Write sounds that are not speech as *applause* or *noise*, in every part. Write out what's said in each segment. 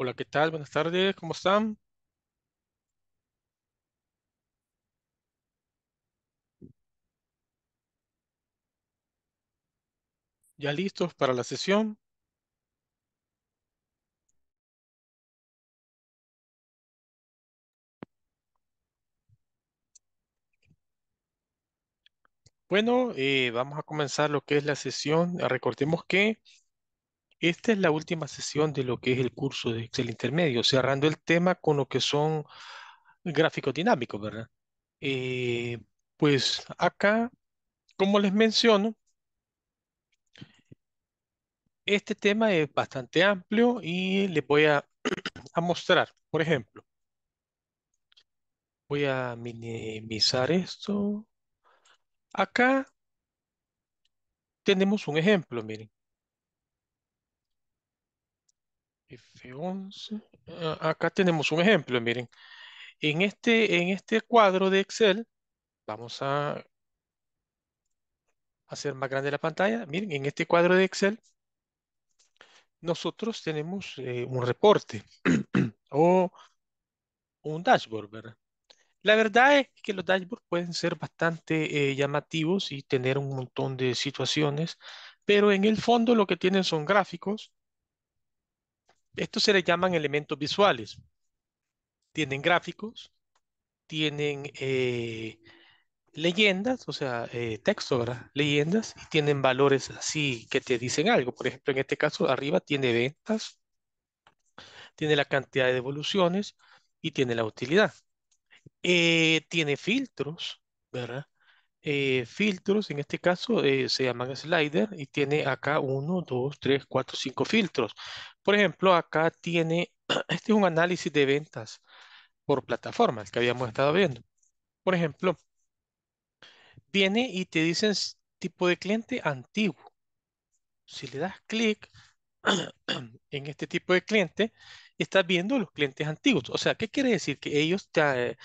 Hola, ¿qué tal? Buenas tardes, ¿cómo están? ¿Ya listos para la sesión? Bueno, eh, vamos a comenzar lo que es la sesión. Recordemos que esta es la última sesión de lo que es el curso de Excel intermedio, cerrando el tema con lo que son gráficos dinámicos, ¿verdad? Eh, pues acá, como les menciono, este tema es bastante amplio y les voy *clears throat* a mostrar, por ejemplo. Voy a minimizar esto. Acá tenemos un ejemplo, miren. F11. Ah, acá tenemos un ejemplo, miren. En este, en este cuadro de Excel, vamos a hacer más grande la pantalla. Miren, en este cuadro de Excel, nosotros tenemos eh, un reporte *clears throat* o un dashboard, ¿verdad? La verdad es que los dashboards pueden ser bastante eh, llamativos y tener un montón de situaciones, pero en el fondo lo que tienen son gráficos estos se le llaman elementos visuales. Tienen gráficos, tienen eh, leyendas, o sea, eh, texto, ¿verdad? Leyendas, y tienen valores así que te dicen algo. Por ejemplo, en este caso, arriba tiene ventas, tiene la cantidad de devoluciones y tiene la utilidad. Eh, tiene filtros, ¿verdad? filtros, en este caso se llaman slider y tiene acá uno, dos, 3, cuatro, cinco filtros. Por ejemplo, acá tiene, *clears throat* este es un análisis de ventas por plataforma, el que habíamos estado viendo. Por ejemplo, viene y te dicen tipo de cliente antiguo. Si le das clic *clears throat* en este tipo de cliente, estás viendo los clientes antiguos. O sea, ¿qué quiere decir? Que ellos ya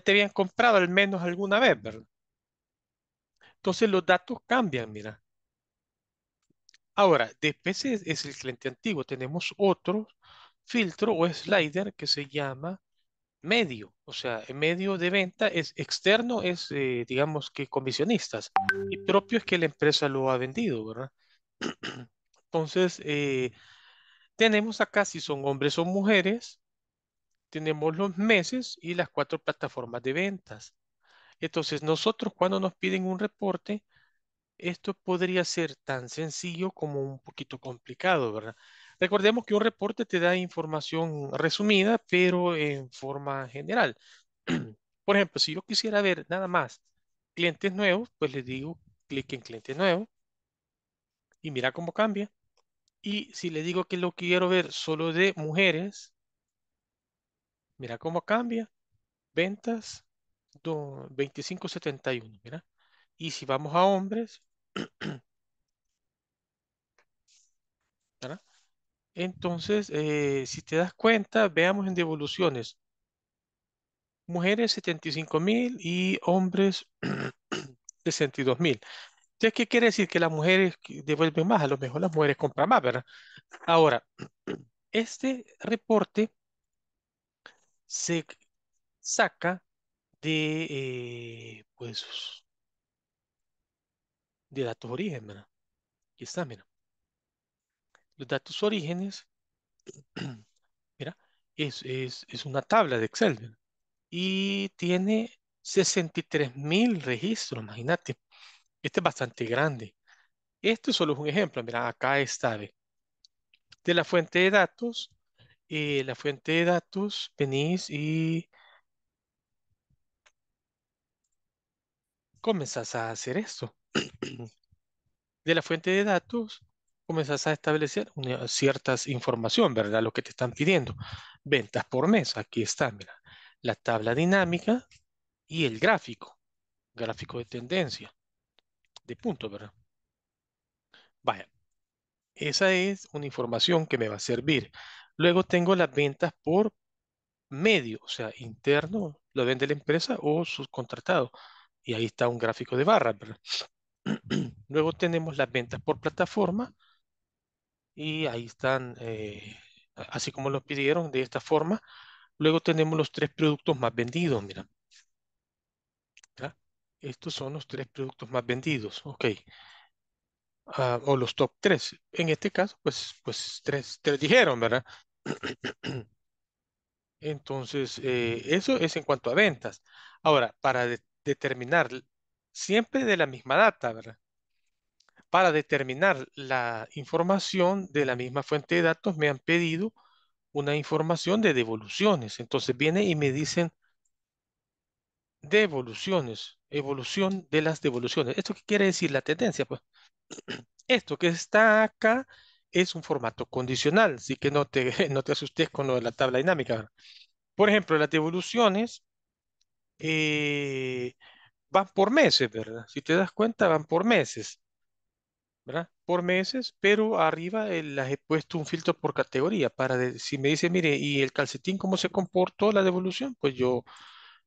te habían comprado al menos alguna vez, ¿verdad? Entonces los datos cambian, mira. Ahora, después es, el cliente antiguo. Tenemos otro filtro o slider que se llama medio, o sea, el medio de venta es externo, es eh, digamos que comisionistas y propio es que la empresa lo ha vendido, ¿verdad? *clears throat* Entonces, eh, tenemos acá si son hombres o mujeres, tenemos los meses y las cuatro plataformas de ventas. Entonces, nosotros cuando nos piden un reporte, esto podría ser tan sencillo como un poquito complicado, ¿verdad? Recordemos que un reporte te da información resumida, pero en forma general. *clears throat* Por ejemplo, si yo quisiera ver nada más clientes nuevos, pues le digo clic en cliente nuevo y mira cómo cambia. Y si le digo que lo quiero ver solo de mujeres, mira cómo cambia. Ventas 2571, mira. Y si vamos a hombres, *clears throat* Entonces, eh, si te das cuenta, veamos en devoluciones. Mujeres 75 mil y hombres 62 *clears throat* mil. Entonces, ¿qué quiere decir? Que las mujeres devuelven más, a lo mejor las mujeres compran más, ¿verdad? Ahora, *clears throat* este reporte se saca de, eh, pues, de datos origen, ¿verdad? Aquí está, mira. Los datos orígenes, *clears throat* mira, es, es, una tabla de Excel, Y tiene 63.000 mil registros, imagínate. Este es bastante grande. Este solo es un ejemplo, mira, acá está, De la fuente de datos, eh, la fuente de datos, venís y comenzás a hacer esto. *clears throat* de la fuente de datos comenzás a establecer ciertas información, ¿verdad? Lo que te están pidiendo. Ventas por mes, aquí está, mira. La tabla dinámica y el gráfico. Gráfico de tendencia. De punto, ¿verdad? Vaya. Esa es una información que me va a servir. Luego tengo las ventas por medio, o sea, interno, lo vende la empresa o subcontratado. Y ahí está un gráfico de barras, ¿verdad? *clears throat* Luego tenemos las ventas por plataforma y ahí están, eh, así como lo pidieron, de esta forma. Luego tenemos los tres productos más vendidos, mira. Estos son los tres productos más vendidos, ok. Ah, o los top tres. En este caso, pues, pues tres, tres dijeron, ¿verdad? *clears throat* Entonces, eh, eso es en cuanto a ventas. Ahora, para determinar siempre de la misma data, ¿verdad? Para determinar la información de la misma fuente de datos me han pedido una información de devoluciones. Entonces viene y me dicen devoluciones, evolución de las devoluciones. ¿Esto qué quiere decir la tendencia? Pues *clears throat* esto que está acá es un formato condicional, así que no te, *laughs* no te asustes con lo de la tabla dinámica. Por ejemplo, las devoluciones eh, van por meses, ¿verdad? Si te das cuenta, van por meses, ¿verdad? Por meses, pero arriba eh, las he puesto un filtro por categoría para, si me dice, mire, ¿y el calcetín cómo se comportó la devolución? Pues yo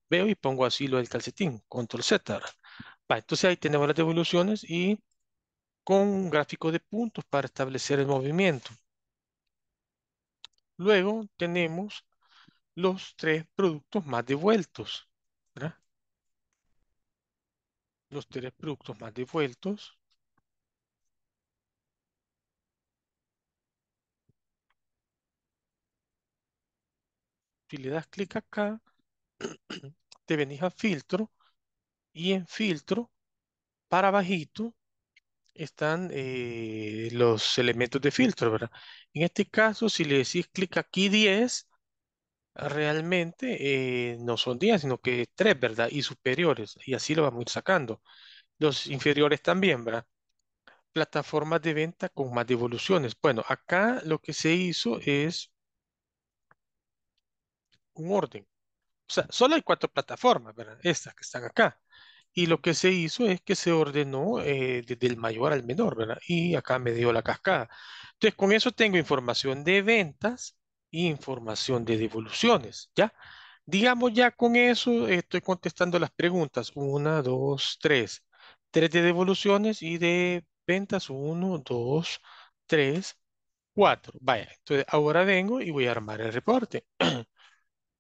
veo y pongo así lo del calcetín, control Z, ¿verdad? entonces ahí tenemos las devoluciones y con gráfico de puntos para establecer el movimiento. Luego tenemos los tres productos más devueltos. ¿verdad? los tres productos más devueltos. Si le das clic acá, *clears throat* te venís a filtro y en filtro, para bajito están eh, los elementos de filtro, ¿verdad? En este caso, si le decís clic aquí 10, realmente eh, no son 10, sino que 3, ¿verdad? Y superiores, y así lo vamos sacando. Los inferiores también, ¿verdad? Plataformas de venta con más devoluciones. Bueno, acá lo que se hizo es un orden. O sea, solo hay cuatro plataformas, ¿verdad? Estas que están acá. Y lo que se hizo es que se ordenó eh, desde el mayor al menor, ¿verdad? Y acá me dio la cascada. Entonces, con eso tengo información de ventas, información de devoluciones, ¿ya? Digamos ya con eso estoy contestando las preguntas. Una, dos, tres. Tres de devoluciones y de ventas. Uno, dos, tres, cuatro. Vaya, entonces ahora vengo y voy a armar el reporte. *clears throat*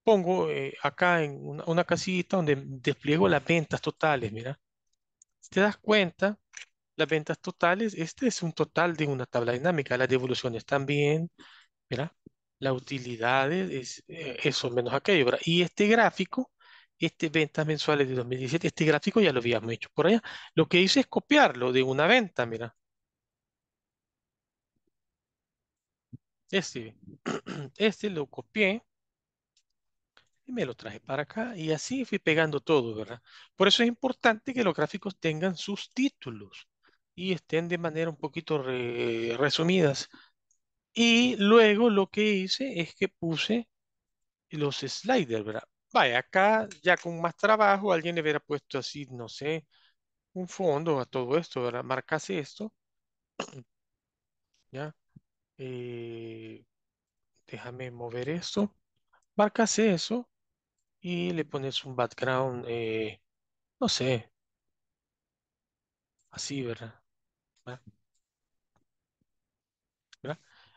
Pongo eh, acá en una, casita donde despliego las ventas totales, mira. te das cuenta, las ventas totales, este es un total de una tabla dinámica. Las devoluciones también, mira la utilidad es, eh, eso menos aquello. Y este gráfico, este ventas mensuales de 2017, este gráfico ya lo habíamos hecho por allá. Lo que hice es copiarlo de una venta, mira. Este, *clears throat* este lo copié y me lo traje para acá y así fui pegando todo, ¿verdad? Por eso es importante que los gráficos tengan sus títulos y estén de manera un poquito resumidas y luego lo que hice es que puse los sliders, ¿verdad? Vaya, acá ya con más trabajo alguien le hubiera puesto así, no sé, un fondo a todo esto, ¿verdad? Marcase esto. *clears throat* ¿Ya? Eh, déjame mover esto. Marcase eso y le pones un background, eh, no sé, así, ¿verdad? ¿verdad?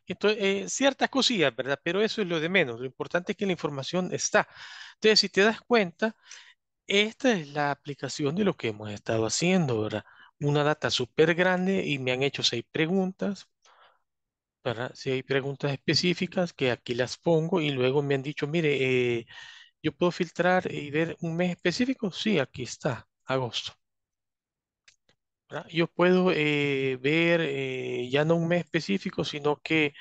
Entonces, eh, ciertas cosillas, ¿verdad? Pero eso es lo de menos. Lo importante es que la información está. Entonces, si te das cuenta, esta es la aplicación de lo que hemos estado haciendo, ¿verdad? Una data súper grande y me han hecho seis preguntas, ¿verdad? Si hay preguntas específicas que aquí las pongo y luego me han dicho, mire, eh, yo puedo filtrar y ver un mes específico. Sí, aquí está, agosto. Yo puedo eh, ver eh, ya no un mes específico, sino que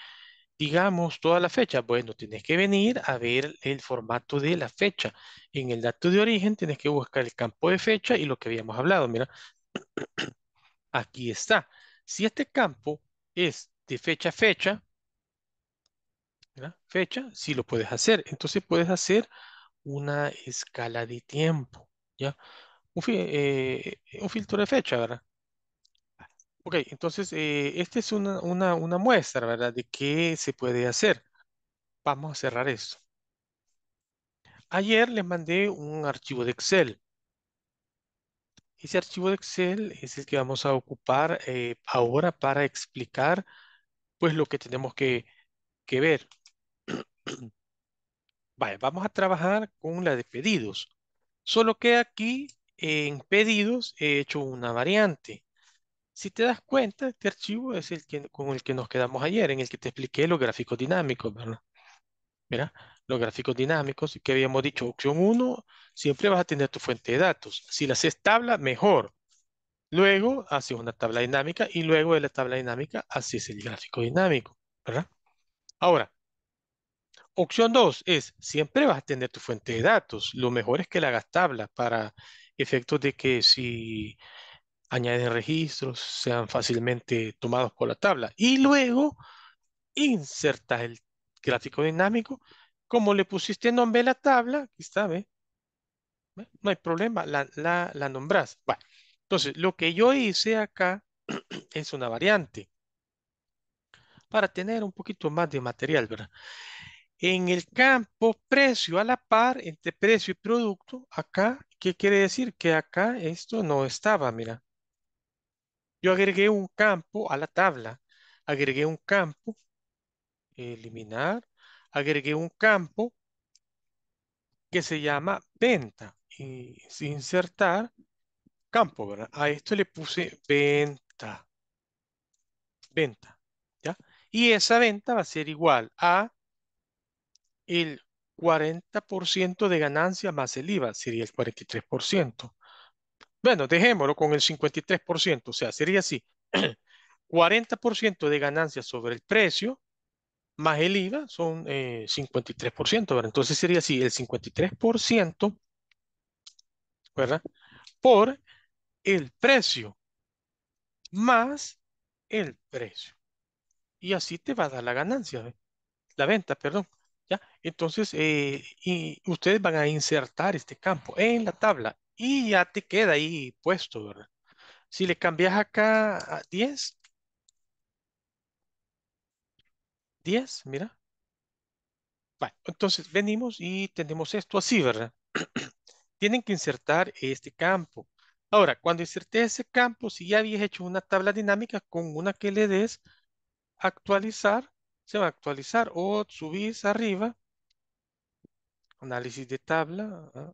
digamos toda la fecha. Bueno, tienes que venir a ver el formato de la fecha. En el dato de origen tienes que buscar el campo de fecha y lo que habíamos hablado. Mira, *clears throat* aquí está. Si este campo es de fecha a fecha, fecha, sí lo puedes hacer. Entonces puedes hacer una escala de tiempo, ¿ya? un eh, filtro de fecha, ¿verdad? Ok, entonces, eh, esta es una, muestra, ¿verdad? De qué se puede hacer. Vamos a cerrar esto. Ayer les mandé un archivo de Excel. Ese archivo de Excel es el que vamos a ocupar eh, ahora para explicar pues lo que tenemos que, ver. *clears throat* vale, vamos a trabajar con la de pedidos. Solo que aquí en pedidos he hecho una variante. Si te das cuenta, este archivo es el que, con el que nos quedamos ayer, en el que te expliqué los gráficos dinámicos, ¿verdad? Mira, los gráficos dinámicos que habíamos dicho, opción 1, siempre vas a tener tu fuente de datos. Si la haces tabla, mejor. Luego haces una tabla dinámica y luego de la tabla dinámica haces el gráfico dinámico, ¿verdad? Ahora, opción 2 es, siempre vas a tener tu fuente de datos. Lo mejor es que la hagas tabla para efectos de que si Añaden registros, sean fácilmente tomados por la tabla. Y luego insertas el gráfico dinámico, como le pusiste nombre a la tabla, aquí está, ¿ve? No hay problema, la, la, la nombras. Bueno, entonces, lo que yo hice acá *clears throat* es una variante para tener un poquito más de material, ¿verdad? En el campo precio a la par, entre precio y producto, acá, ¿qué quiere decir? Que acá esto no estaba, mira. Yo agregué un campo a la tabla. Agregué un campo, eliminar, agregué un campo que se llama venta. Y insertar campo, A esto le puse venta. Venta, ¿ya? Y esa venta va a ser igual a el 40% de ganancia más el IVA, sería el 43%. Bueno, dejémoslo con el 53%, o sea, sería así. 40% *clears throat* de ganancia sobre el precio más el IVA son 53%, eh, ¿verdad? Entonces sería así, el 53%, ¿verdad? Por el precio más el precio. Y así te va a dar la ganancia, ¿eh? la venta, perdón. ¿ya? Entonces, eh, y ustedes van a insertar este campo en la tabla y ya te queda ahí puesto, ¿verdad? Si le cambias acá a 10, 10, mira. bueno, entonces venimos y tenemos esto así, ¿verdad? *clears throat* Tienen que insertar este campo. Ahora, cuando inserté ese campo, si ya habías hecho una tabla dinámica con una que le des actualizar, se va a actualizar o subís arriba. Análisis de tabla, ah,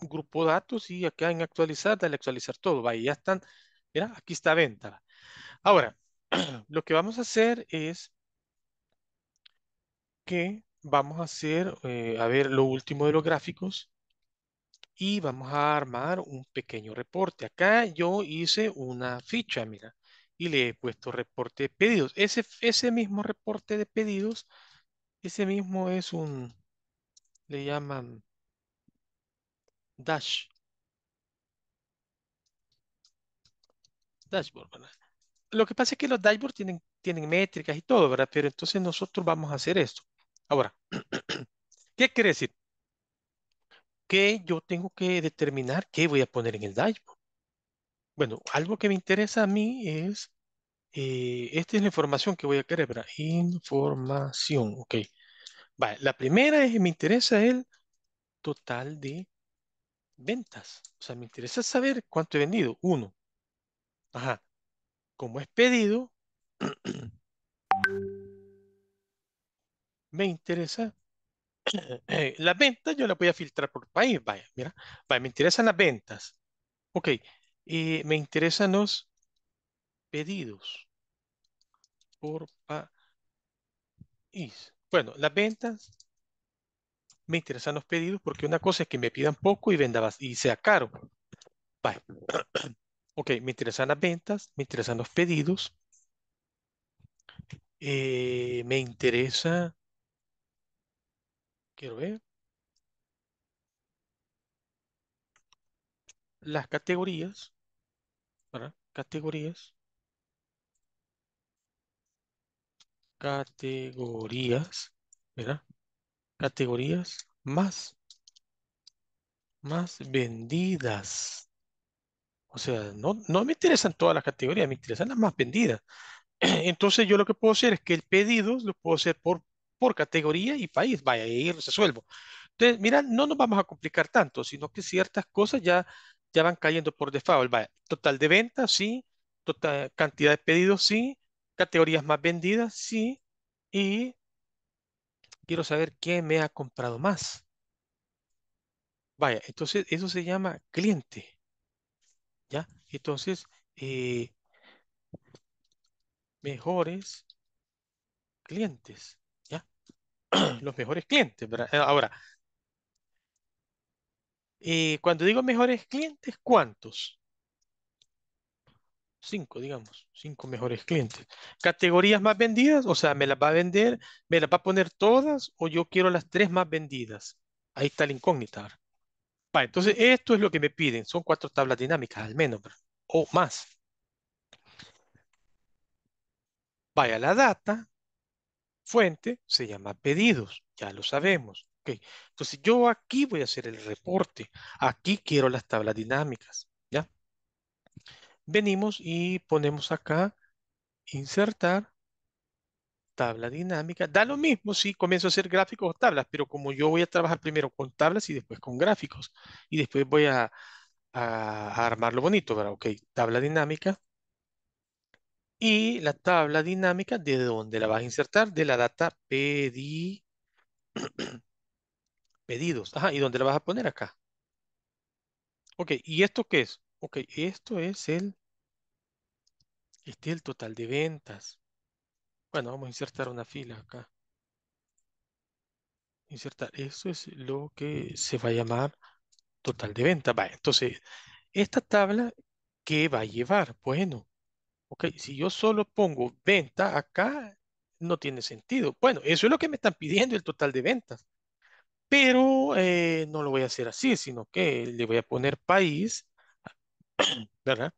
grupo de datos y acá en actualizar, dale actualizar todo. Va, ya están. Mira, aquí está venta. Ahora, *clears throat* lo que vamos a hacer es que vamos a hacer, eh, a ver, lo último de los gráficos y vamos a armar un pequeño reporte. Acá yo hice una ficha, mira, y le he puesto reporte de pedidos. Ese, ese mismo reporte de pedidos, ese mismo es un, le llaman dash dashboard, Lo que pasa es que los dashboards tienen, tienen métricas y todo, ¿verdad? Pero entonces nosotros vamos a hacer esto. Ahora, *clears throat* ¿qué quiere decir? Que yo tengo que determinar qué voy a poner en el dashboard. Bueno, algo que me interesa a mí es, eh, esta es la información que voy a querer, ¿verdad? Información, ok. Vale, la primera es, me interesa el total de ventas. O sea, me interesa saber cuánto he vendido. Uno. Ajá. Como es pedido, me interesa eh, la ventas, yo la voy a filtrar por país. Vaya, mira. Vaya, me interesan las ventas. Ok. Eh, me interesan los pedidos por país. Bueno, las ventas me interesan los pedidos porque una cosa es que me pidan poco y venda y sea caro. vale *coughs* ok, me interesan las ventas, me interesan los pedidos. Eh, me interesa. Quiero ver. Las categorías. ¿verdad? Categorías. Categorías. ¿Verdad? categorías más, más vendidas. O sea, no, no me interesan todas las categorías, me interesan las más vendidas. *clears throat* Entonces yo lo que puedo hacer es que el pedido lo puedo hacer por, por categoría y país. Vaya, ahí lo resuelvo. Entonces, mira, no nos vamos a complicar tanto, sino que ciertas cosas ya, ya van cayendo por default. Vaya, total de ventas, sí. Total, cantidad de pedidos, sí. Categorías más vendidas, sí. Y quiero saber quién me ha comprado más. Vaya, entonces eso se llama cliente. ¿Ya? Entonces, eh, mejores clientes. ¿Ya? *clears throat* Los mejores clientes. ¿verdad? Eh, ahora, eh, cuando digo mejores clientes, ¿cuántos? cinco, digamos, cinco mejores clientes. Categorías más vendidas, o sea, me las va a vender, me las va a poner todas o yo quiero las tres más vendidas. Ahí está la incógnita. entonces, esto es lo que me piden. Son cuatro tablas dinámicas al menos, o más. Vaya la data, fuente, se llama pedidos, ya lo sabemos. Entonces, yo aquí voy a hacer el reporte. Aquí quiero las tablas dinámicas venimos y ponemos acá insertar tabla dinámica. Da lo mismo si comienzo a hacer gráficos o tablas, pero como yo voy a trabajar primero con tablas y después con gráficos, y después voy a, armarlo bonito, ¿verdad? Ok, tabla dinámica. Y la tabla dinámica, ¿de dónde la vas a insertar? De la data pedi... *clears throat* pedidos. Ajá, ¿y dónde la vas a poner acá? Ok, ¿y esto qué es? Ok, esto es el, este el total de ventas. Bueno, vamos a insertar una fila acá. Insertar, eso es lo que se va a llamar total de ventas. entonces, esta tabla, ¿qué va a llevar? Bueno, ok, si yo solo pongo venta acá, no tiene sentido. Bueno, eso es lo que me están pidiendo, el total de ventas. Pero eh, no lo voy a hacer así, sino que le voy a poner país ¿verdad?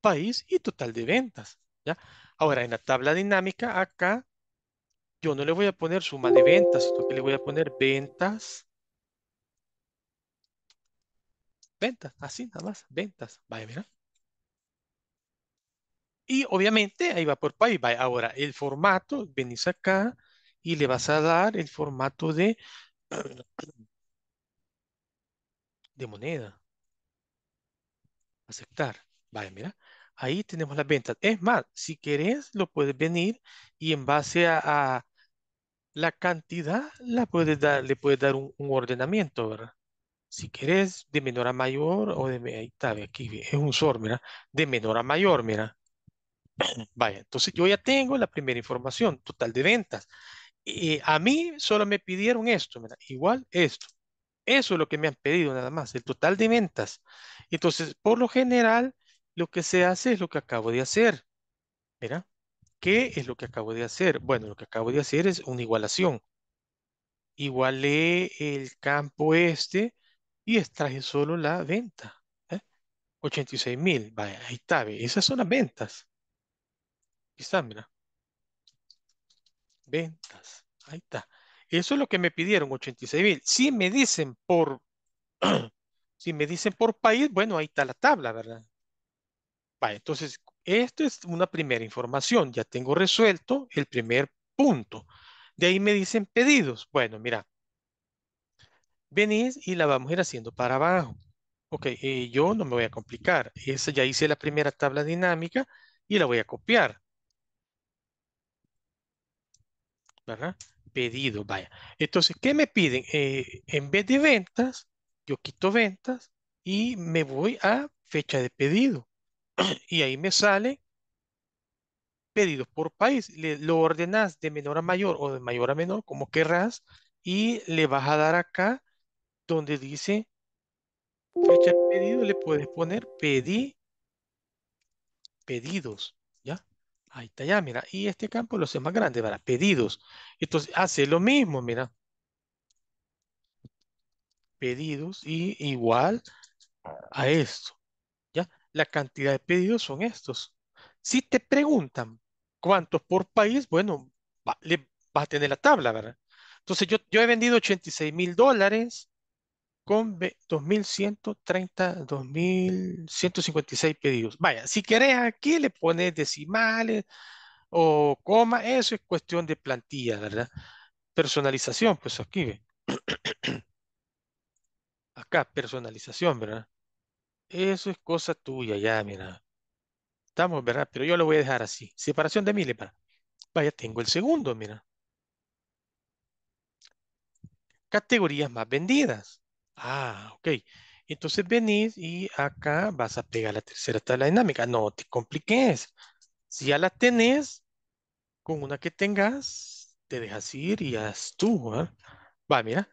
País y total de ventas, ¿ya? Ahora, en la tabla dinámica, acá, yo no le voy a poner suma de ventas, sino que le voy a poner ventas, ventas, así nada más, ventas, vaya, mira. Y obviamente ahí va por país. Ahora, el formato, venís acá y le vas a dar el formato de, *clears throat* de moneda. Aceptar. Vaya, mira. Ahí tenemos las ventas. Es más, si querés, lo puedes venir y en base a, la cantidad la puedes le puedes dar un, ordenamiento, ¿verdad? Si querés, de menor a mayor o de... Ahí está, aquí es un sor, mira. De menor a mayor, mira. *clears throat* Vaya, entonces yo ya tengo la primera información, total de ventas. a mí solo me pidieron esto, mira, igual esto. Eso es lo que me han pedido nada más, el total de ventas. Entonces, por lo general, lo que se hace es lo que acabo de hacer. Mira, ¿qué es lo que acabo de hacer? Bueno, lo que acabo de hacer es una igualación. Igualé el campo este y extraje solo la venta. ¿eh? 86 mil, ahí está, esas son las ventas. Aquí está, mira. Ventas, ahí está. Eso es lo que me pidieron, 86 mil. Si me dicen por, *clears throat* si me dicen por país, bueno, ahí está la tabla, ¿verdad? Vale, entonces, esto es una primera información. Ya tengo resuelto el primer punto. De ahí me dicen pedidos. Bueno, mira. Venís y la vamos a ir haciendo para abajo. Ok, eh, yo no me voy a complicar. Esa ya hice la primera tabla dinámica y la voy a copiar. ¿Verdad? pedido vaya. Entonces, ¿qué me piden? Eh, en vez de ventas, yo quito ventas y me voy a fecha de pedido. *clears throat* y ahí me sale pedidos por país. Le, lo ordenas de menor a mayor o de mayor a menor, como querrás, y le vas a dar acá donde dice fecha de pedido, le puedes poner pedí pedidos, ¿ya? Ahí está ya, mira. Y este campo lo hace más grande, para pedidos. Entonces hace lo mismo, mira. Pedidos y igual a esto. ¿Ya? La cantidad de pedidos son estos. Si te preguntan cuántos por país, bueno, le, vas a tener la tabla, ¿verdad? Entonces yo, yo he vendido 86 mil dólares con 2.130, 2.156 pedidos. Vaya, si querés aquí le pones decimales o coma, eso es cuestión de plantilla, ¿verdad? Personalización, pues aquí *clears throat* Acá, personalización, ¿verdad? Eso es cosa tuya, ya, mira. Estamos, ¿verdad? Pero yo lo voy a dejar así. Separación de miles, para. Vaya, tengo el segundo, mira. Categorías más vendidas. Ah, ok. Entonces venís y acá vas a pegar la tercera tabla dinámica. No te compliques. Si ya la tenés, con una que tengas, te dejas ir y haz tú. ¿ah? Va, mira.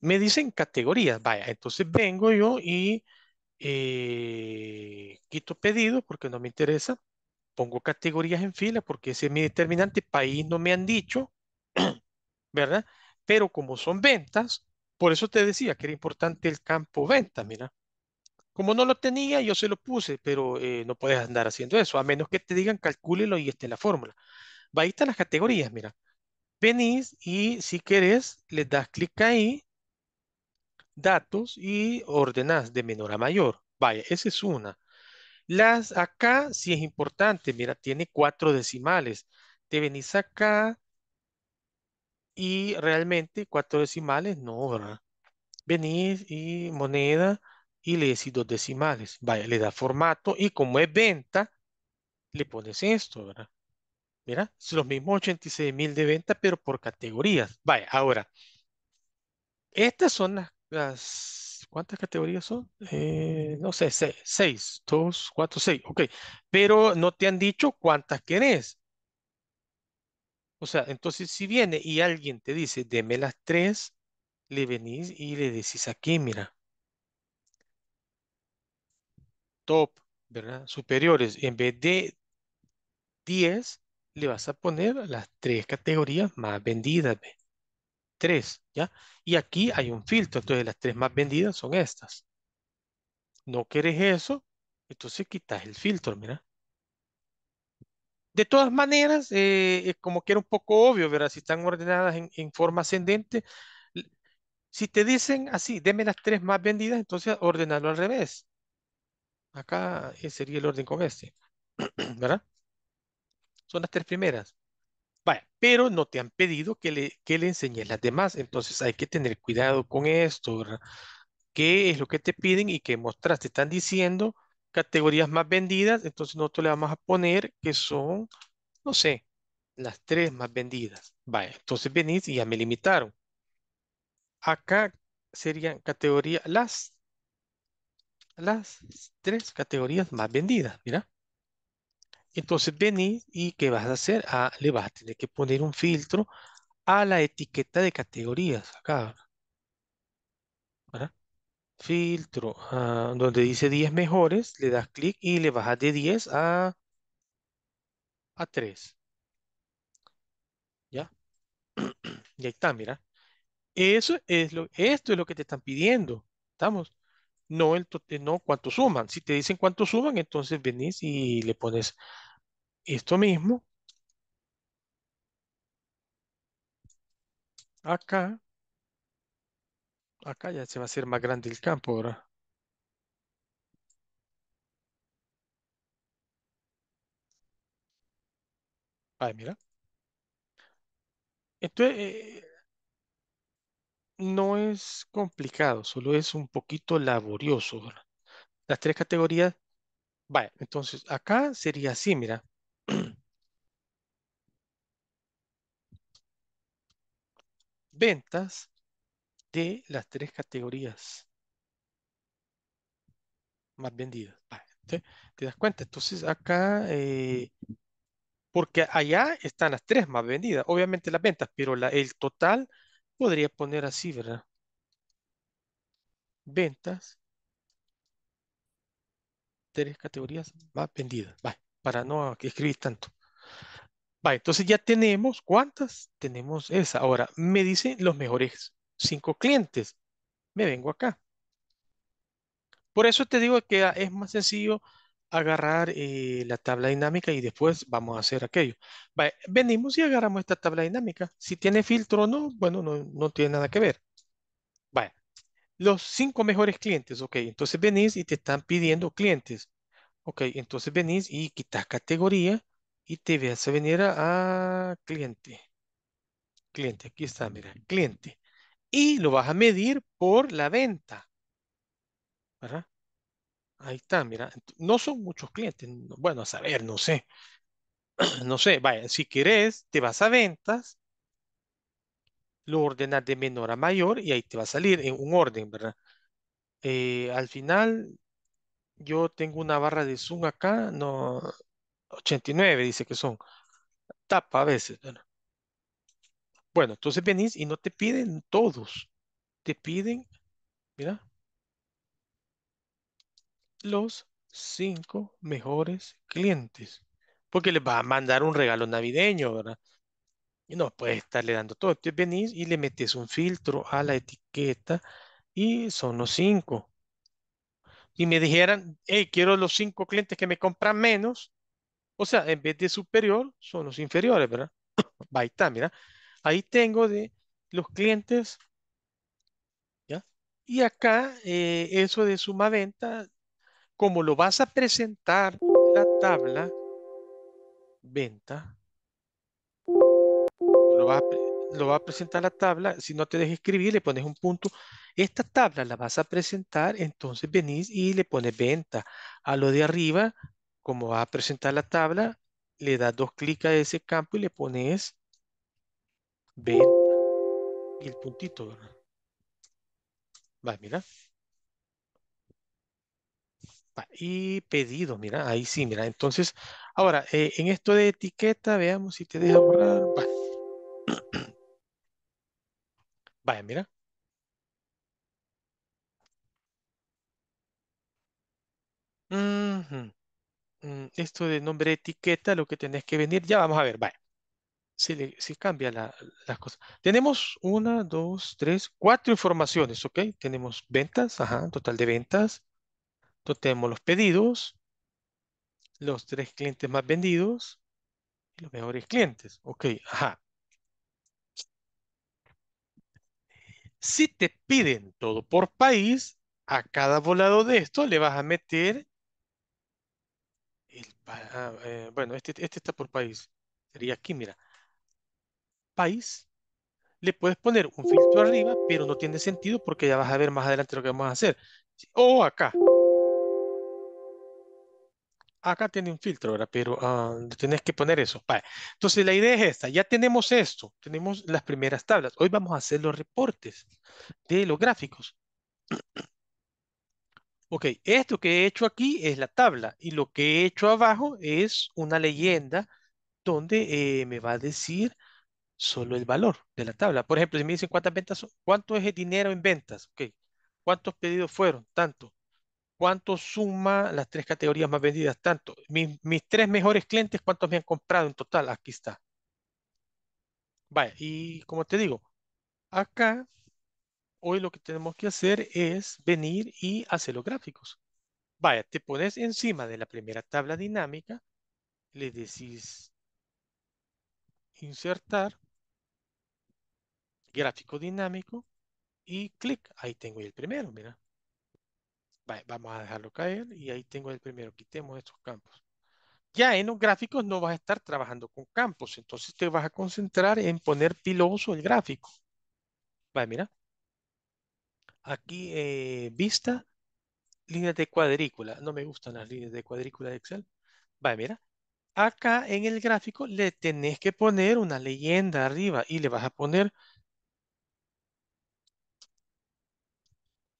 Me dicen categorías. Vaya, entonces vengo yo y eh, quito pedido porque no me interesa. Pongo categorías en fila porque ese es mi determinante. País no me han dicho, *clears throat* ¿verdad? Pero como son ventas, por eso te decía que era importante el campo venta, mira. Como no lo tenía, yo se lo puse, pero eh, no puedes andar haciendo eso, a menos que te digan calcúlelo y esté la fórmula. Ahí están las categorías, mira. Venís y si querés, le das clic ahí, datos y ordenás de menor a mayor. Vaya, esa es una. Las acá si es importante, mira, tiene cuatro decimales. Te venís acá, y realmente cuatro decimales no, ¿verdad? Venís y moneda y le decís dos decimales. Vaya, le da formato y como es venta, le pones esto, ¿verdad? Mira, son los mismos 86 mil de venta, pero por categorías. Vaya, ahora, estas son las, ¿cuántas categorías son? Eh, no sé, seis, seis, dos, cuatro, seis, ok. Pero no te han dicho cuántas querés. O sea, entonces si viene y alguien te dice, deme las tres, le venís y le decís aquí, mira, top, ¿verdad? Superiores, en vez de 10, le vas a poner las tres categorías más vendidas, Tres, ¿ya? Y aquí hay un filtro, entonces las tres más vendidas son estas. No querés eso, entonces quitas el filtro, mira. De todas maneras, eh, como que era un poco obvio, ¿verdad? Si están ordenadas en, forma ascendente, si te dicen así, deme las tres más vendidas, entonces ordenalo al revés. Acá eh, sería el orden con este, *clears throat* ¿verdad? Son las tres primeras. pero no te han pedido que le, que le enseñes las demás, entonces hay que tener cuidado con esto, ¿verdad? ¿Qué es lo que te piden y qué mostraste? Están diciendo categorías más vendidas, entonces nosotros le vamos a poner que son, no sé, las tres más vendidas. vale, entonces venís y ya me limitaron. Acá serían categorías, las, las tres categorías más vendidas, mira. Entonces venís y ¿qué vas a hacer? Ah, le vas a tener que poner un filtro a la etiqueta de categorías acá. Filtro, ah, donde dice 10 mejores, le das clic y le bajas de 10 a, a 3. ¿Ya? *clears throat* y ahí está, mira. Eso es lo, esto es lo que te están pidiendo. ¿Estamos? No, el, eh, no cuánto suman. Si te dicen cuánto suman, entonces venís y le pones esto mismo. Acá. Acá ya se va a hacer más grande el campo ahora. mira. Entonces, eh, no es complicado, solo es un poquito laborioso. Las tres categorías, vaya, entonces acá sería así, mira. *clears throat* Ventas, de las tres categorías más vendidas. Ah, ¿Te, das cuenta? Entonces acá, eh, porque allá están las tres más vendidas, obviamente las ventas, pero el total podría poner así, ¿verdad? Ventas, tres categorías más vendidas, para no escribir tanto. Vale, entonces ya tenemos, ¿cuántas? Tenemos esa. Ahora, me dicen los mejores cinco clientes. Me vengo acá. Por eso te digo que es más sencillo agarrar eh, la tabla dinámica y después vamos a hacer aquello. venimos y agarramos esta tabla dinámica. Si tiene filtro o no, bueno, no, tiene nada que ver. vaya Los cinco mejores clientes, ok. Entonces venís y te están pidiendo clientes. Ok, entonces venís y quitas categoría y te vas a venir a cliente. Cliente, aquí está, mira, cliente y lo vas a medir por la venta. ¿Verdad? Ahí está, mira. No son muchos clientes. Bueno, a saber, no sé. *clears throat* No sé, vaya, si quieres te vas a ventas, lo ordenas de menor a mayor y ahí te va a salir en un orden, ¿verdad? Eh, al final, yo tengo una barra de Zoom acá, no, 89 dice que son. Tapa a veces, ¿verdad? Bueno, entonces venís y no te piden todos. Te piden, mira, los cinco mejores clientes. Porque les va a mandar un regalo navideño, ¿verdad? Y no puedes estarle dando todo. Entonces venís y le metes un filtro a la etiqueta y son los cinco. Y me dijeran, hey, quiero los cinco clientes que me compran menos. O sea, en vez de superior, son los inferiores, ¿verdad? *coughs* Ahí mira Ahí tengo de los clientes, ¿ya? Y acá eh, eso de suma-venta, como lo vas a presentar la tabla venta, lo va a, presentar la tabla, si no te dejes escribir, le pones un punto. Esta tabla la vas a presentar, entonces venís y le pones venta. A lo de arriba, como va a presentar la tabla, le das dos clics a ese campo y le pones ven el puntito, ¿verdad? Va, mira. y pedido, mira, ahí sí, mira. Entonces, ahora, eh, en esto de etiqueta, veamos si te deja borrar. Va. *clears throat* Vaya, mira. Mm, esto de nombre de etiqueta, lo que tenés que venir, ya vamos a ver, vaya si cambia las cosas. Tenemos una, dos, tres, cuatro informaciones, ¿ok? Tenemos ventas, ajá, total de ventas. Entonces tenemos los pedidos, los tres clientes más vendidos y los mejores clientes. Ok, ajá. Si te piden todo por país, a cada volado de esto le vas a meter ah, eh, bueno, este, este está por país. Sería aquí, mira país, le puedes poner un filtro arriba, pero no tiene sentido porque ya vas a ver más adelante lo que vamos a hacer. O acá. Acá tiene un filtro, ahora Pero tenés ah, tienes que poner eso. Entonces, la idea es esta. Ya tenemos esto. Tenemos las primeras tablas. Hoy vamos a hacer los reportes de los gráficos. *clears throat* Ok, esto que he hecho aquí es la tabla y lo que he hecho abajo es una leyenda donde eh, me va a decir solo el valor de la tabla. Por ejemplo, si me dicen cuántas ventas son, cuánto es el dinero en ventas, ok, cuántos pedidos fueron, tanto, cuánto suma las tres categorías más vendidas, tanto, mis, mis tres mejores clientes, cuántos me han comprado en total, aquí está. Vaya, y como te digo, acá hoy lo que tenemos que hacer es venir y hacer los gráficos. Vaya, te pones encima de la primera tabla dinámica, le decís insertar gráfico dinámico y clic. Ahí tengo el primero, mira. vamos a dejarlo caer y ahí tengo el primero. Quitemos estos campos. Ya en los gráficos no vas a estar trabajando con campos, entonces te vas a concentrar en poner piloso el gráfico. Vale, mira. Aquí eh, vista, líneas de cuadrícula. No me gustan las líneas de cuadrícula de Excel. Vale, mira acá en el gráfico le tenés que poner una leyenda arriba y le vas a poner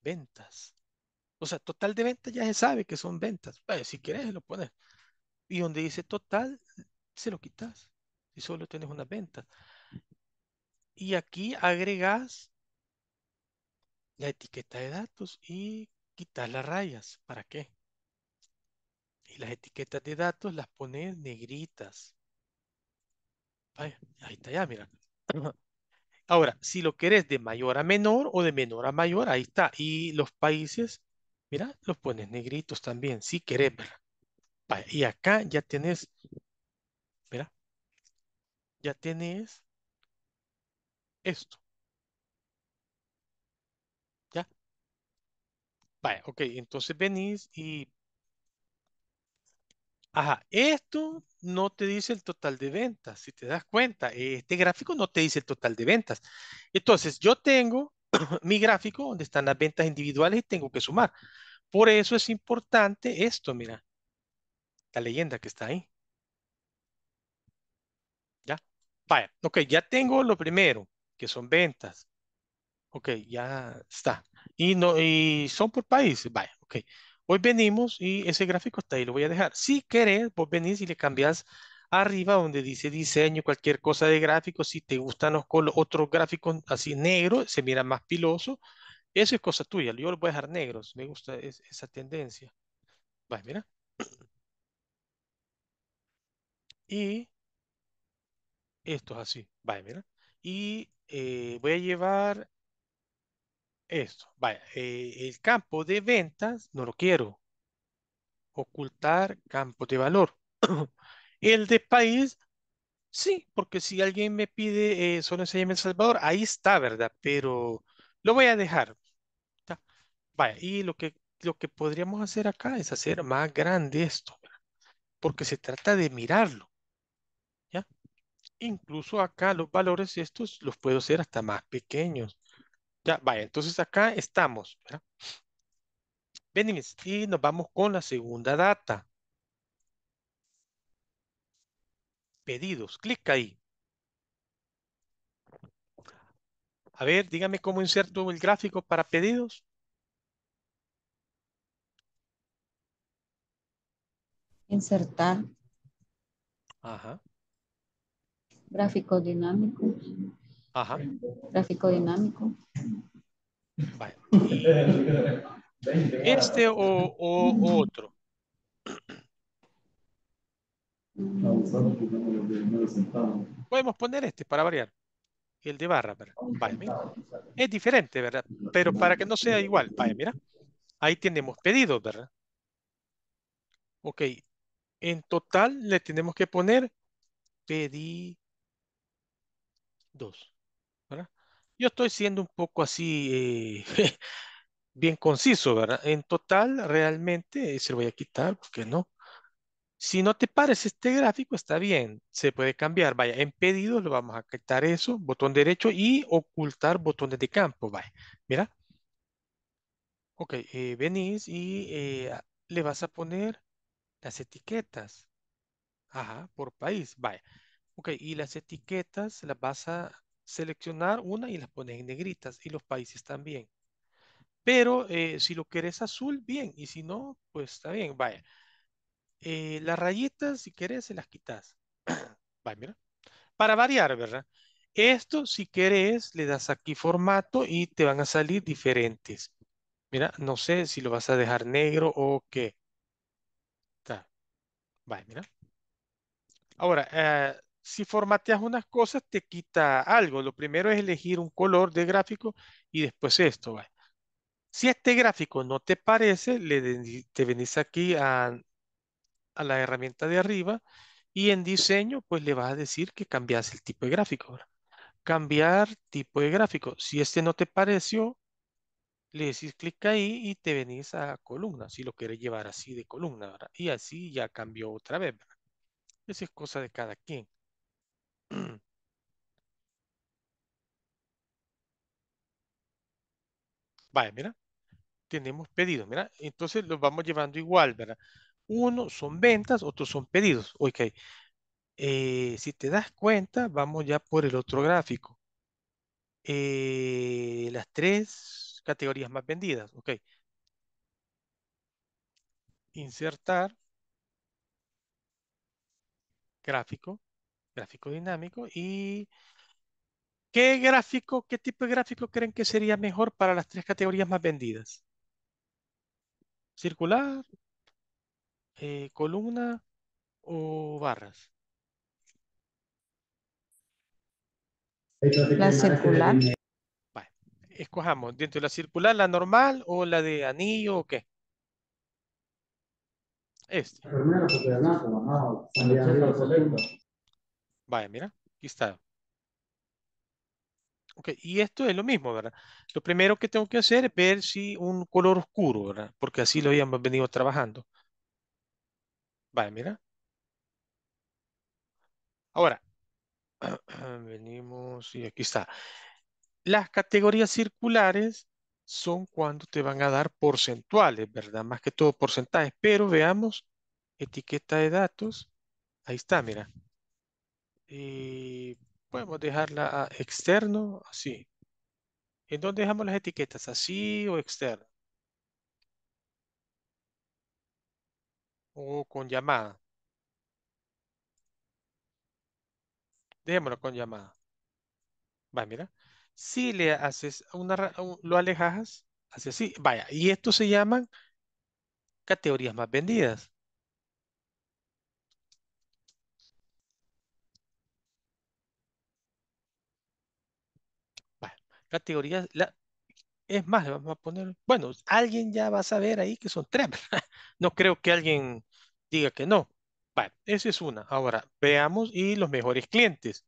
ventas. O sea, total de ventas ya se sabe que son ventas. si quieres, lo pones. Y donde dice total, se lo quitas. si solo tienes una venta Y aquí agregas la etiqueta de datos y quitas las rayas. ¿Para qué? Y las etiquetas de datos las pones negritas. ahí está ya, mira. *clears throat* Ahora, si lo querés de mayor a menor o de menor a mayor, ahí está. Y los países, mira, los pones negritos también, si querés, mm. ¿verdad? Y acá ya tenés, mira, ya tenés esto. ¿Ya? Vale, ok, entonces venís y Ajá, esto no te dice el total de ventas, si te das cuenta, este gráfico no te dice el total de ventas. Entonces, yo tengo *clears throat* mi gráfico donde están las ventas individuales y tengo que sumar. Por eso es importante esto, mira, la leyenda que está ahí. ¿Ya? Vaya, ok, ya tengo lo primero, que son ventas. Ok, ya está. Y, no, y son por países, vaya, ok. Hoy pues venimos y ese gráfico está ahí, lo voy a dejar. Si querés, vos venís y le cambiás arriba donde dice diseño, cualquier cosa de gráfico. Si te gustan los otros gráficos así negros, se mira más piloso. Eso es cosa tuya. Yo lo voy a dejar negros. Me gusta esa tendencia. Vale, mira. *clears throat* Y esto es así. Vale, mira. Y eh, voy a llevar esto, vaya, eh, el campo de ventas no lo quiero. Ocultar campo de valor. *clears throat* el de país, sí, porque si alguien me pide eh, solo se El Salvador, ahí está, ¿verdad? Pero lo voy a dejar. Vaya, y lo que, lo que podríamos hacer acá es hacer más grande esto, porque se trata de mirarlo. ¿ya? Incluso acá los valores estos los puedo hacer hasta más pequeños ya, vaya, entonces acá estamos, Venimos y nos vamos con la segunda data. Pedidos, clic ahí. A ver, dígame cómo inserto el gráfico para pedidos. Insertar. Ajá. Gráfico dinámico. Ajá. Gráfico dinámico. ¿Este o, otro? Podemos poner este para variar. El de barra, ¿verdad? Vale, mira. Es diferente, ¿verdad? Pero para que no sea igual, vale, mira. Ahí tenemos pedidos, ¿verdad? Ok. En total le tenemos que poner pedidos dos. Yo estoy siendo un poco así, eh, *laughs* bien conciso, ¿verdad? En total, realmente, eh, se lo voy a quitar, porque no. Si no te parece este gráfico, está bien, se puede cambiar. Vaya, en pedidos lo vamos a quitar eso, botón derecho y ocultar botones de campo, vaya. Mira. Ok, eh, venís y le vas a poner las etiquetas. Ajá, por país, vaya. Ok, y las etiquetas las vas a seleccionar una y las pones en negritas y los países también. Pero eh, si lo querés azul, bien. Y si no, pues está bien, vaya. Eh, las rayitas, si querés, se las quitas. *clears throat* vaya, mira. Para variar, ¿verdad? Esto, si querés, le das aquí formato y te van a salir diferentes. Mira, no sé si lo vas a dejar negro o qué. Está. Vaya, mira. Ahora, eh, si formateas unas cosas, te quita algo. Lo primero es elegir un color de gráfico y después esto. Si este gráfico no te parece, le te venís aquí a, la herramienta de arriba y en diseño, pues le vas a decir que cambias el tipo de gráfico. Cambiar tipo de gráfico. Si este no te pareció, le decís clic ahí y te venís a columna, si lo quieres llevar así de columna, Y así ya cambió otra vez, Esa es cosa de cada quien. Mm. Vaya, mira, tenemos pedidos, mira, entonces los vamos llevando igual, ¿verdad? Uno son ventas, otros son pedidos. Ok, eh, si te das cuenta, vamos ya por el otro gráfico. Eh, las tres categorías más vendidas, ok. Insertar gráfico. Gráfico dinámico. ¿Y qué gráfico, qué tipo de gráfico creen que sería mejor para las tres categorías más vendidas? ¿Circular, eh, columna o barras? La circular. Vale. Escojamos, dentro de la circular, la normal o la de anillo o qué. Este. Vaya, mira, aquí está. y esto es lo mismo, ¿verdad? Lo primero que tengo que hacer es ver si un color oscuro, ¿verdad? Porque así lo habíamos venido trabajando. Vaya, mira. Ahora, *clears throat* venimos y aquí está. Las categorías circulares son cuando te van a dar porcentuales, ¿verdad? Más que todo porcentajes. Pero veamos, etiqueta de datos. Ahí está, mira y podemos dejarla externo, así. ¿En dónde dejamos las etiquetas? ¿Así o externo? ¿O con llamada? Dejémoslo con llamada. Va, mira. Si le haces una, lo alejas, hace así. Vaya, y esto se llaman categorías más vendidas. categorías, es más, vamos a poner, bueno, alguien ya va a saber ahí que son tres, *laughs* no creo que alguien diga que no. Vale, esa es una. Ahora, veamos y los mejores clientes.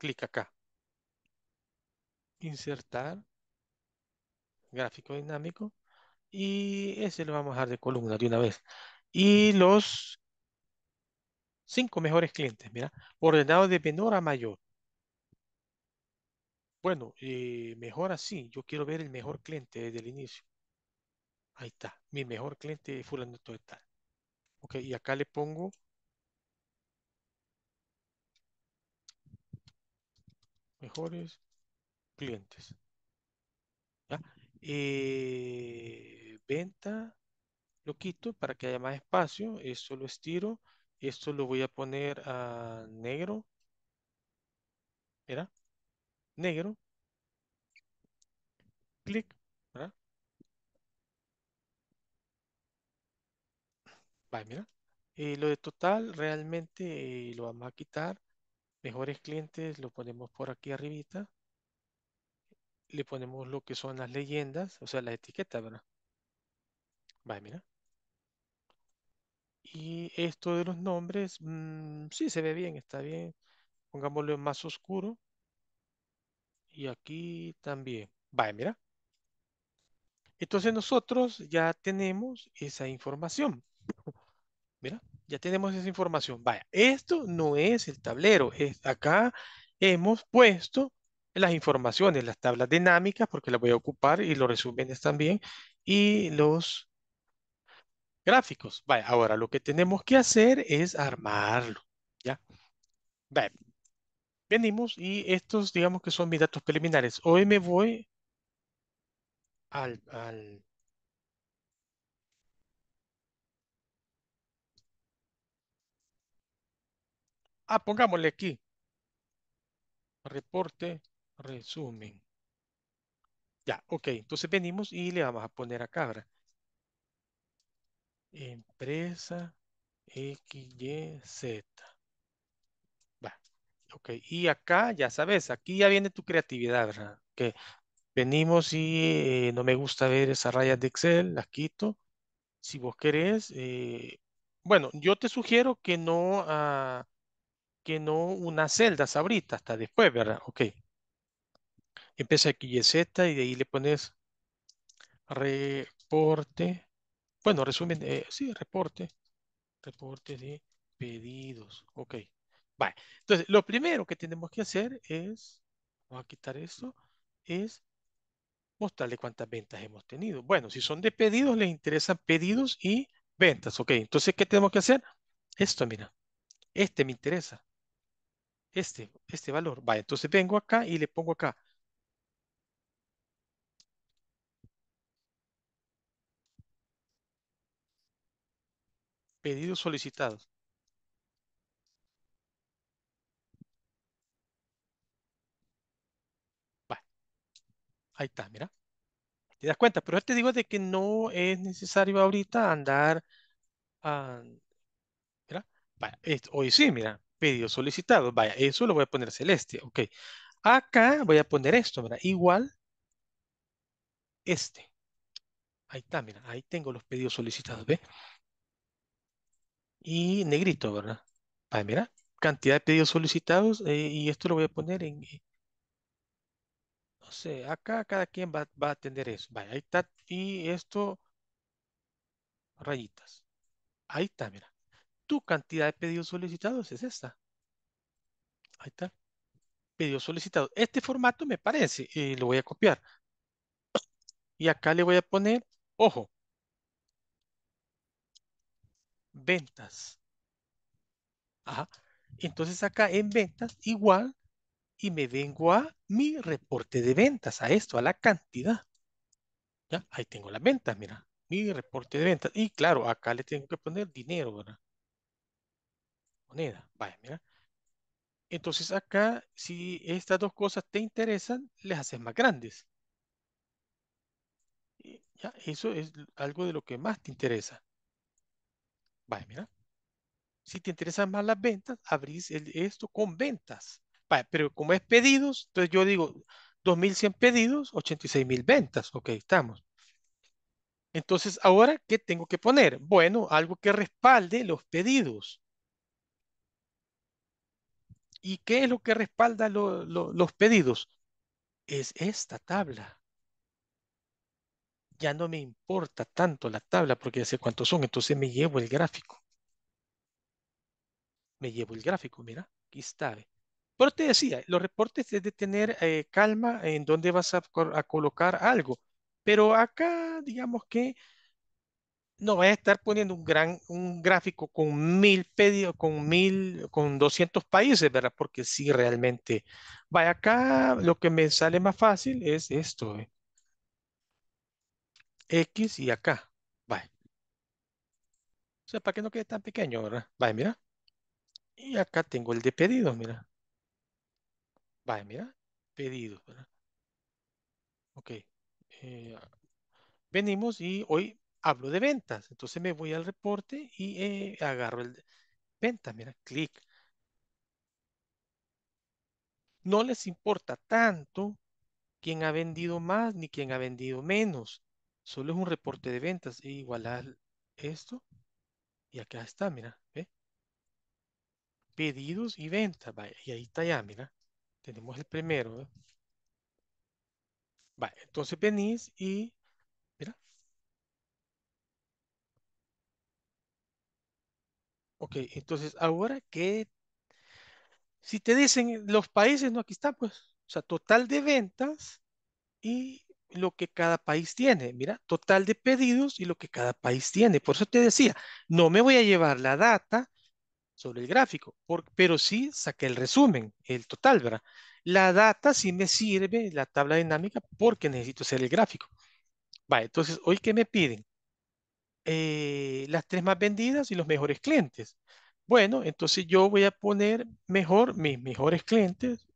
Clic acá. Insertar. Gráfico dinámico. Y ese lo vamos a dejar de columna de una vez. Y los cinco mejores clientes, mira, ordenados de menor a mayor. Bueno, eh, mejor así. Yo quiero ver el mejor cliente desde el inicio. Ahí está. Mi mejor cliente es fulano. total. Ok, y acá le pongo mejores clientes. Eh, venta, lo quito para que haya más espacio. Esto lo estiro. Esto lo voy a poner a negro. Mira negro, clic, ¿verdad? mira. Eh, lo de total realmente eh, lo vamos a quitar. Mejores clientes lo ponemos por aquí arribita. Le ponemos lo que son las leyendas, o sea, las etiquetas, ¿verdad? Vale, mira. Y esto de los nombres, mm, sí se ve bien, está bien. Pongámoslo más oscuro y aquí también. Vaya, mira. Entonces nosotros ya tenemos esa información. Mira, ya tenemos esa información. Vaya, esto no es el tablero. Es, acá hemos puesto las informaciones, las tablas dinámicas, porque las voy a ocupar y los resúmenes también, y los gráficos. Vaya, ahora lo que tenemos que hacer es armarlo, ¿ya? Vaya, Venimos y estos, digamos que son mis datos preliminares. Hoy me voy al, al Ah, pongámosle aquí. Reporte, resumen. Ya, ok. Entonces venimos y le vamos a poner acá ahora. Empresa XYZ y acá ya sabes, aquí ya viene tu creatividad, ¿verdad? Que venimos y eh, no me gusta ver esas rayas de Excel, las quito. Si vos querés, eh, bueno, yo te sugiero que no, ah, que no unas celdas ahorita, hasta después, ¿verdad? Ok. Empieza aquí Z y de ahí le pones reporte. Bueno, resumen, eh, sí, reporte. Reporte de pedidos. Ok. Entonces, lo primero que tenemos que hacer es, vamos a quitar esto, es mostrarle cuántas ventas hemos tenido. Bueno, si son de pedidos, les interesan pedidos y ventas. Ok, entonces, ¿qué tenemos que hacer? Esto, mira. Este me interesa. Este, este valor. Vale, entonces vengo acá y le pongo acá. Pedidos solicitados. Ahí está, mira. ¿Te das cuenta? Pero te digo de que no es necesario ahorita andar... mira, hoy sí, mira, pedidos solicitados. Vaya, eso lo voy a poner celeste. Ok. Acá voy a poner esto, mira, igual este. Ahí está, mira, ahí tengo los pedidos solicitados, ¿ve? Y negrito, ¿verdad? Vaya, mira, cantidad de pedidos solicitados eh, y esto lo voy a poner en, eh, sé, acá cada quien va, a tener eso. ahí está. Y esto, rayitas. Ahí está, mira. Tu cantidad de pedidos solicitados es esta. Ahí está. Pedidos solicitados. Este formato me parece, y lo voy a copiar. Y acá le voy a poner, ojo, ventas. Ajá. Entonces acá en ventas igual y me vengo a mi reporte de ventas, a esto, a la cantidad. ¿Ya? Ahí tengo las ventas, mira, mi reporte de ventas. Y claro, acá le tengo que poner dinero, ¿verdad? Moneda, vaya, mira. Entonces acá, si estas dos cosas te interesan, les haces más grandes. ya, eso es algo de lo que más te interesa. Vaya, mira. Si te interesan más las ventas, abrís esto con ventas pero como es pedidos, entonces yo digo 2100 pedidos, 86000 ventas. Ok, estamos. Entonces, ahora, ¿qué tengo que poner? Bueno, algo que respalde los pedidos. ¿Y qué es lo que respalda los pedidos? Es esta tabla. Ya no me importa tanto la tabla porque ya sé cuántos son, entonces me llevo el gráfico. Me llevo el gráfico, mira, aquí está. Pero te decía, los reportes de tener eh, calma en dónde vas a, colocar algo. Pero acá, digamos que no voy a estar poniendo un gran un gráfico con mil pedidos, con mil, con 200 países, ¿verdad? Porque si realmente. Vaya acá, lo que me sale más fácil es esto. Eh. X y acá. Vaya. O sea, para que no quede tan pequeño, ¿verdad? Vaya, mira. Y acá tengo el de pedido, mira. Vale, mira, pedidos, ¿verdad? Ok. Eh, venimos y hoy hablo de ventas. Entonces me voy al reporte y eh, agarro el de- ventas, mira, clic. No les importa tanto quién ha vendido más ni quién ha vendido menos. Solo es un reporte de ventas. E igual a esto y acá está, mira, ¿ve? Pedidos y ventas, vaya, y ahí está ya, mira. Tenemos el primero. ¿eh? Vale, entonces venís y... Mira. Ok, entonces ahora que... Si te dicen los países, no, aquí está, pues. O sea, total de ventas y lo que cada país tiene. Mira, total de pedidos y lo que cada país tiene. Por eso te decía, no me voy a llevar la data sobre el gráfico, pero sí saqué el resumen, el total, ¿verdad? La data sí me sirve, la tabla dinámica, porque necesito hacer el gráfico. Vale, entonces, ¿hoy qué me piden? Eh, las tres más vendidas y los mejores clientes. Bueno, entonces yo voy a poner mejor mis mejores clientes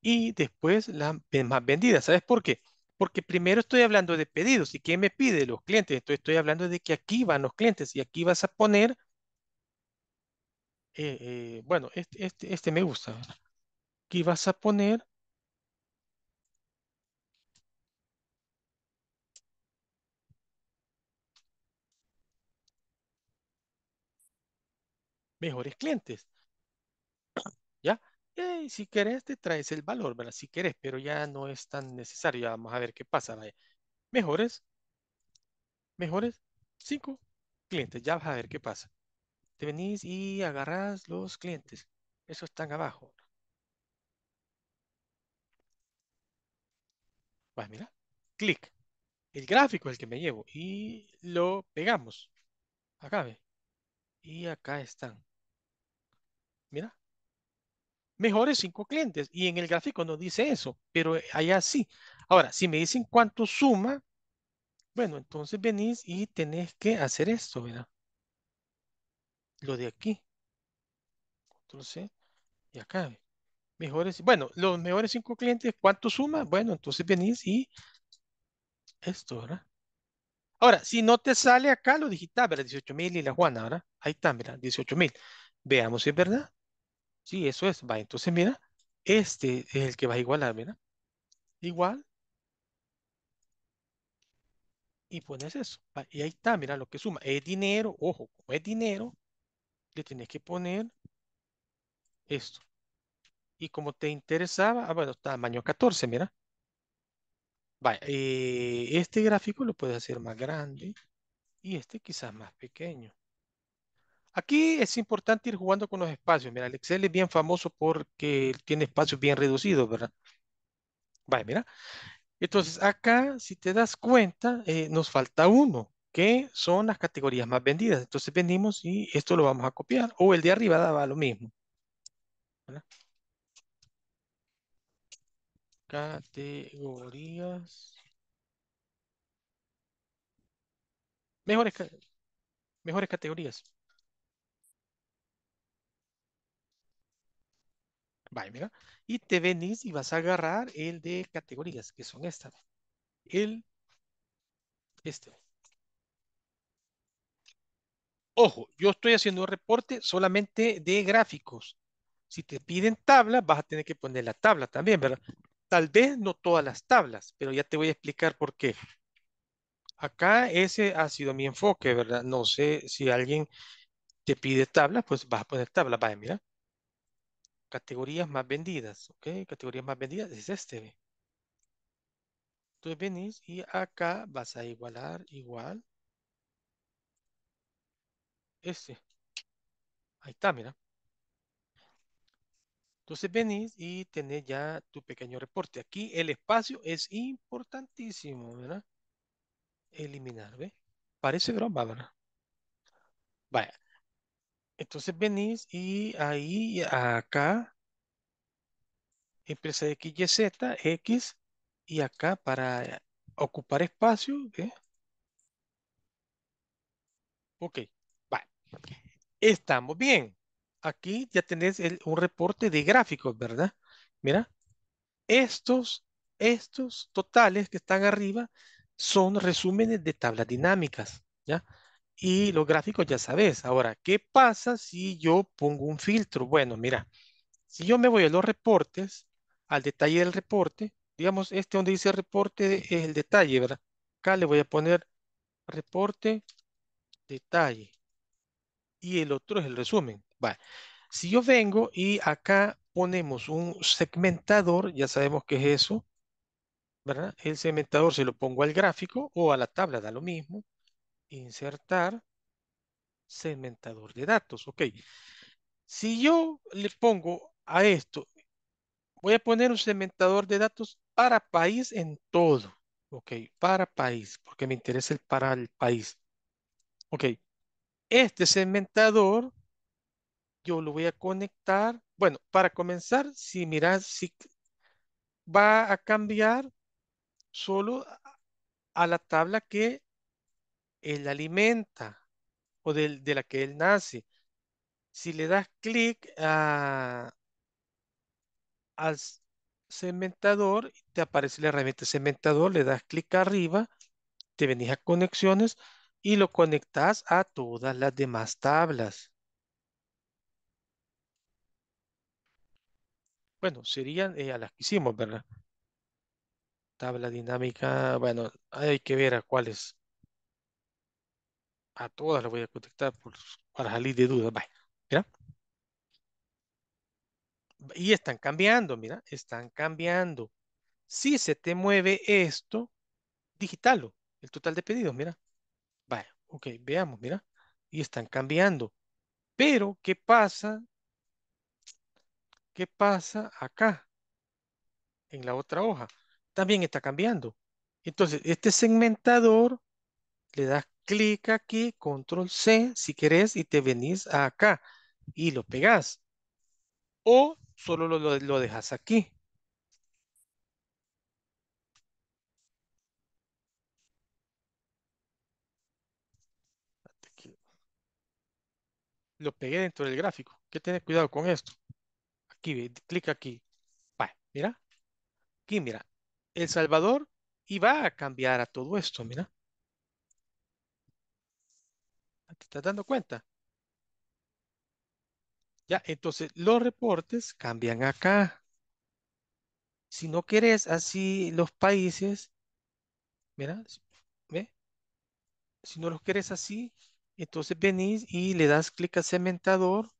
y después las más vendidas. ¿Sabes por qué? Porque primero estoy hablando de pedidos. ¿Y qué me pide? Los clientes. Entonces estoy hablando de que aquí van los clientes y aquí vas a poner eh, eh, bueno, este, este, este, me gusta. Aquí vas a poner mejores clientes. *coughs* ¿Ya? Y si querés, te traes el valor, ¿verdad? Si querés, pero ya no es tan necesario. vamos a ver qué pasa. Mejores, mejores, cinco clientes. Ya vas a ver qué pasa te venís y agarrás los clientes. Eso están abajo. Pues mira, clic. El gráfico es el que me llevo y lo pegamos. Acá ve. Y acá están. Mira. Mejores cinco clientes. Y en el gráfico no dice eso, pero allá sí. Ahora, si me dicen cuánto suma, bueno, entonces venís y tenés que hacer esto, ¿verdad? lo de aquí. entonces, y acá. Mejores, bueno, los mejores cinco clientes, ¿cuánto suma? Bueno, entonces venís y esto, ¿verdad? Ahora, si no te sale acá, lo digital, ¿verdad? mil y la Juana, ¿verdad? Ahí está, mira, mil Veamos si es verdad. Sí, eso es. Va, entonces mira, este es el que va a igualar, ¿verdad? Igual. Y pones eso. y ahí está, mira lo que suma. Es dinero, ojo, es dinero, le que poner esto. Y como te interesaba, ah, bueno, tamaño 14, mira. Vaya, eh, este gráfico lo puedes hacer más grande y este quizás más pequeño. Aquí es importante ir jugando con los espacios. Mira, el Excel es bien famoso porque tiene espacios bien reducidos, ¿verdad? Vaya, mira. Entonces, acá, si te das cuenta, eh, nos falta uno que son las categorías más vendidas. Entonces vendimos y esto lo vamos a copiar. O el de arriba daba lo mismo. Categorías. Mejores, mejores categorías. Vale, mira. Y te venís y vas a agarrar el de categorías, que son estas. El, este. Ojo, yo estoy haciendo un reporte solamente de gráficos. Si te piden tablas, vas a tener que poner la tabla también, ¿verdad? Tal vez no todas las tablas, pero ya te voy a explicar por qué. Acá ese ha sido mi enfoque, ¿verdad? No sé si alguien te pide tabla, pues vas a poner tabla. Vaya, mira. Categorías más vendidas, ¿ok? Categorías más vendidas es este, Entonces venís y acá vas a igualar, igual, este, Ahí está, mira. Entonces venís y tenés ya tu pequeño reporte. Aquí el espacio es importantísimo, ¿verdad? Eliminar, ¿ve? Parece broma, ¿verdad? Vaya. Entonces venís y ahí, acá, empresa XYZ, X, y acá para ocupar espacio, ¿ve? Ok. Estamos bien. Aquí ya tenés un reporte de gráficos, ¿verdad? Mira, estos, estos totales que están arriba son resúmenes de tablas dinámicas, ¿ya? Y los gráficos ya sabes. Ahora, ¿qué pasa si yo pongo un filtro? Bueno, mira, si yo me voy a los reportes, al detalle del reporte, digamos, este donde dice reporte es el detalle, ¿verdad? Acá le voy a poner reporte, detalle y el otro es el resumen. Vale. Si yo vengo y acá ponemos un segmentador, ya sabemos qué es eso, ¿verdad? El segmentador se lo pongo al gráfico o a la tabla, da lo mismo. Insertar segmentador de datos, ok. Si yo le pongo a esto, voy a poner un segmentador de datos para país en todo, ok, para país, porque me interesa el para el país. Ok, este segmentador yo lo voy a conectar. Bueno, para comenzar, si miras, si va a cambiar solo a la tabla que él alimenta o de, la que él nace. Si le das clic al segmentador, te aparece la herramienta segmentador, le das clic arriba, te venís a conexiones y lo conectas a todas las demás tablas. Bueno, serían eh, las que hicimos, ¿verdad? Tabla dinámica, bueno, hay que ver a cuáles. A todas las voy a conectar por, para salir de dudas. Vaya, mira. Y están cambiando, mira, están cambiando. Si se te mueve esto, digitalo, el total de pedidos, mira. Ok, veamos, mira. Y están cambiando. Pero, ¿qué pasa? ¿Qué pasa acá? En la otra hoja. También está cambiando. Entonces, este segmentador, le das clic aquí, control C, si querés, y te venís acá y lo pegás. O solo lo, lo dejas aquí. lo pegué dentro del gráfico. que tener cuidado con esto. Aquí, clic aquí. mira. Aquí, mira. El Salvador iba va a cambiar a todo esto, mira. Ah, ¿Te estás dando cuenta? Ya, entonces los reportes cambian acá. Si no querés así los países, mira, ¿ve? Si no los querés así, entonces venís y le das clic a segmentador,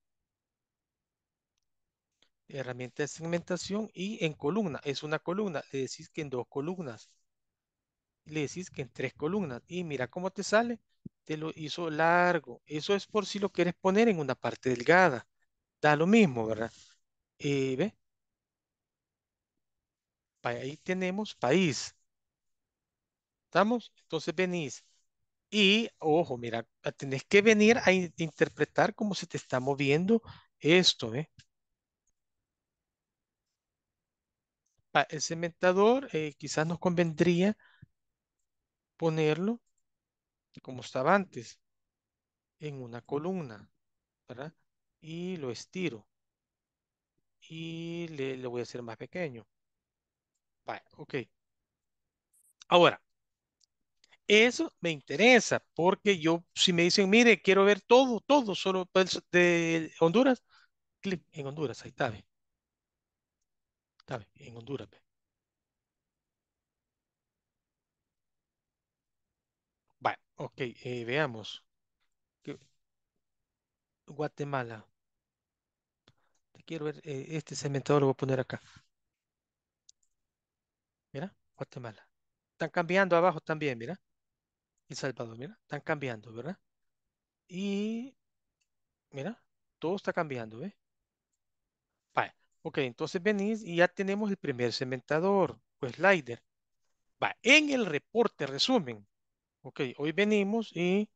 herramienta de segmentación y en columna, es una columna, le decís que en dos columnas, le decís que en tres columnas y mira cómo te sale, te lo hizo largo, eso es por si lo quieres poner en una parte delgada, da lo mismo, ¿verdad? Eh, ¿Ve? Ahí tenemos país. ¿Estamos? Entonces venís y, ojo, mira, ah, tenés que venir a interpretar cómo se te está moviendo esto, ¿eh? el cementador, eh, quizás nos convendría ponerlo como estaba antes, en una columna, ¿verdad? Y lo estiro. Y le, lo voy a hacer más pequeño. Vale, ok. Ahora, eso me interesa, porque yo, si me dicen, mire, quiero ver todo, todo, solo pues, de Honduras, clic en Honduras, ahí está. bien. Está bien, en Honduras. Bueno, ok, eh, veamos. Guatemala. Quiero ver, eh, este segmentador lo voy a poner acá. Mira, Guatemala. Están cambiando abajo también, mira. El Salvador, mira, están cambiando, ¿verdad? Y mira, todo está cambiando, ¿eh? Vale. Ok, entonces venís y ya tenemos el primer segmentador o pues, slider. Va, en el reporte, resumen. Ok, hoy venimos y,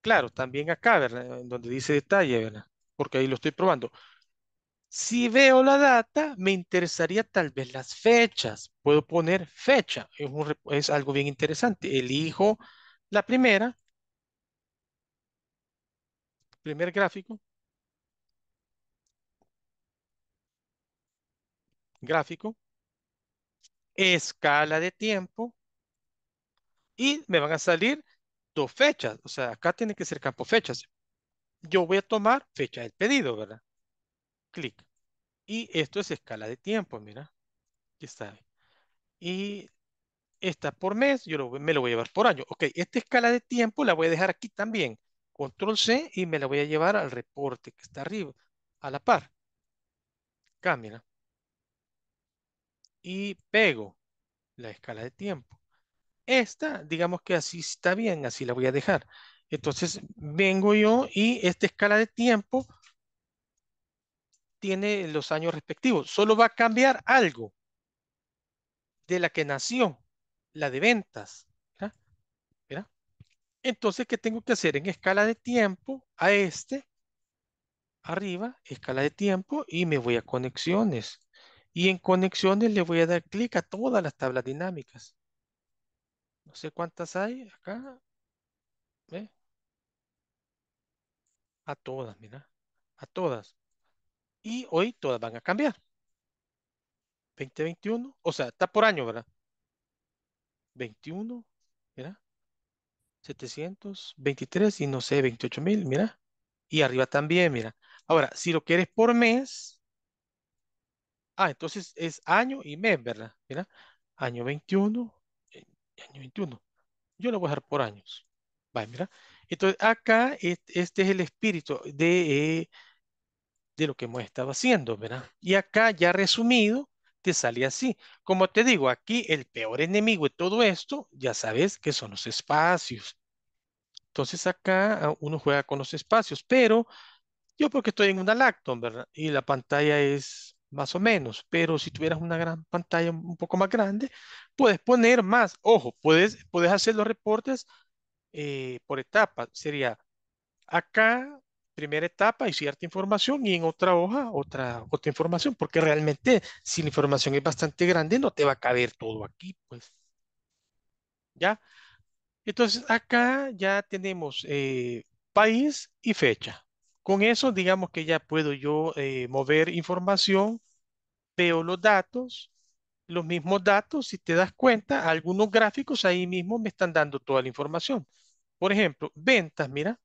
claro, también acá, ¿verdad? Donde dice detalle, ¿verdad? Porque ahí lo estoy probando. Si veo la data, me interesaría tal vez las fechas. Puedo poner fecha, es, algo bien interesante. Elijo la primera, primer gráfico, gráfico, escala de tiempo, y me van a salir dos fechas. O sea, acá tiene que ser campo fechas. Yo voy a tomar fecha del pedido, ¿verdad? clic. Y esto es escala de tiempo, mira. Aquí está. Y esta por mes, yo me lo voy a llevar por año. Ok, esta escala de tiempo la voy a dejar aquí también. Control C y me la voy a llevar al reporte que está arriba, a la par. cámara Y pego la escala de tiempo. Esta, digamos que así está bien, así la voy a dejar. Entonces vengo yo y esta escala de tiempo tiene los años respectivos. Solo va a cambiar algo de la que nació, la de ventas. Entonces, ¿qué tengo que hacer? En escala de tiempo, a este, arriba, escala de tiempo, y me voy a conexiones. Y en conexiones le voy a dar clic a todas las tablas dinámicas. No sé cuántas hay acá. A todas, mira. A todas y hoy todas van a cambiar. 2021, o sea, está por año, ¿verdad? 21, mira, 723 y no sé, 28 mil, mira. Y arriba también, mira. Ahora, si lo quieres por mes, ah, entonces es año y mes, ¿verdad? Mira, año 21, eh, año 21. Yo lo voy a dejar por años. Vale, mira. Entonces, acá este, este, es el espíritu de eh, de lo que hemos estado haciendo, ¿verdad? Y acá ya resumido, te sale así. Como te digo, aquí el peor enemigo de todo esto, ya sabes que son los espacios. Entonces acá ah, uno juega con los espacios, pero yo porque estoy en una Lacton, ¿verdad? Y la pantalla es más o menos, pero si tuvieras una gran pantalla un poco más grande, puedes poner más. Ojo, puedes, puedes hacer los reportes eh, por etapas. Sería acá primera etapa y cierta información y en otra hoja otra, otra información, porque realmente si la información es bastante grande no te va a caber todo aquí, pues. ¿Ya? Entonces acá ya tenemos eh, país y fecha. Con eso digamos que ya puedo yo eh, mover información, veo los datos, los mismos datos, si te das cuenta, algunos gráficos ahí mismo me están dando toda la información. Por ejemplo, ventas, mira,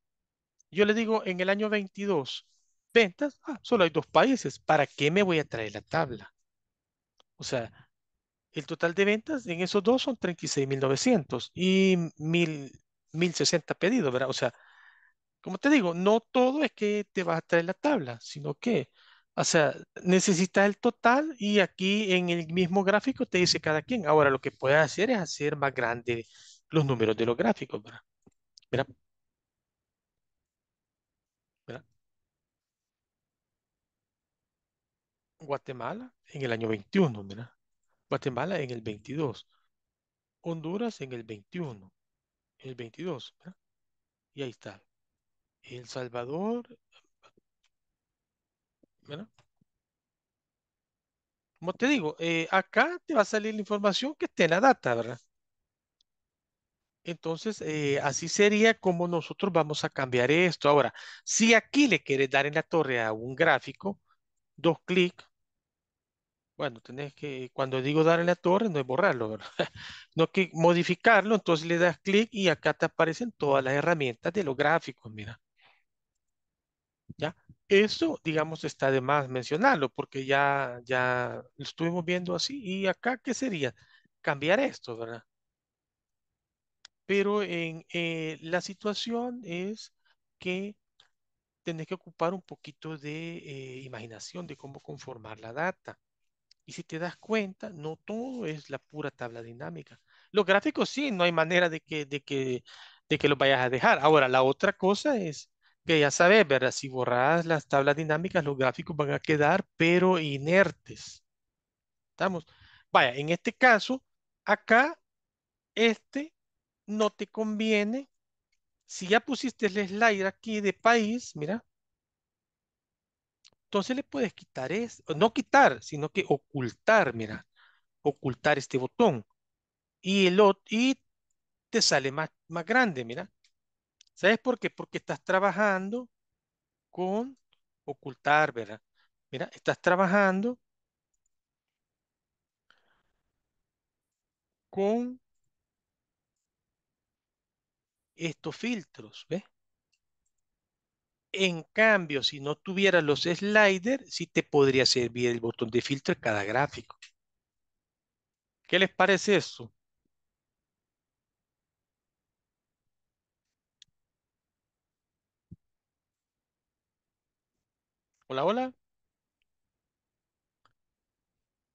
yo le digo, en el año 22, ventas, ah, solo hay dos países, ¿para qué me voy a traer la tabla? O sea, el total de ventas en esos dos son 36.900 y 1.060 pedidos, ¿verdad? O sea, como te digo, no todo es que te vas a traer la tabla, sino que, o sea, necesitas el total y aquí en el mismo gráfico te dice cada quien. Ahora, lo que puedes hacer es hacer más grande los números de los gráficos, ¿verdad? Guatemala en el año 21, ¿verdad? Guatemala en el 22, Honduras en el 21, el 22, ¿verdad? Y ahí está. El Salvador, ¿verdad? Como te digo, eh, acá te va a salir la información que esté en la data, ¿verdad? Entonces, eh, así sería como nosotros vamos a cambiar esto. Ahora, si aquí le quieres dar en la torre a un gráfico, dos clics, bueno, tenés que, cuando digo darle a la torre, no es borrarlo, ¿verdad? *laughs* No que modificarlo, entonces le das clic y acá te aparecen todas las herramientas de los gráficos, mira. ¿Ya? Eso, digamos, está de más mencionarlo porque ya, ya lo estuvimos viendo así. ¿Y acá qué sería? Cambiar esto, ¿verdad? Pero en eh, la situación es que tenés que ocupar un poquito de eh, imaginación de cómo conformar la data. Y si te das cuenta, no todo es la pura tabla dinámica. Los gráficos sí, no hay manera de que, de que, de que los vayas a dejar. Ahora, la otra cosa es que ya sabes, ¿verdad? Si borras las tablas dinámicas, los gráficos van a quedar, pero inertes. ¿Estamos? Vaya, en este caso, acá, este no te conviene. Si ya pusiste el slide aquí de país, mira, entonces le puedes quitar es, no quitar, sino que ocultar, mira, ocultar este botón. Y, el, y te sale más, más grande, mira. ¿Sabes por qué? Porque estás trabajando con ocultar, ¿verdad? Mira, estás trabajando con estos filtros, ¿ves? En cambio, si no tuvieras los sliders, sí te podría servir el botón de filtro cada gráfico. ¿Qué les parece eso? Hola, hola.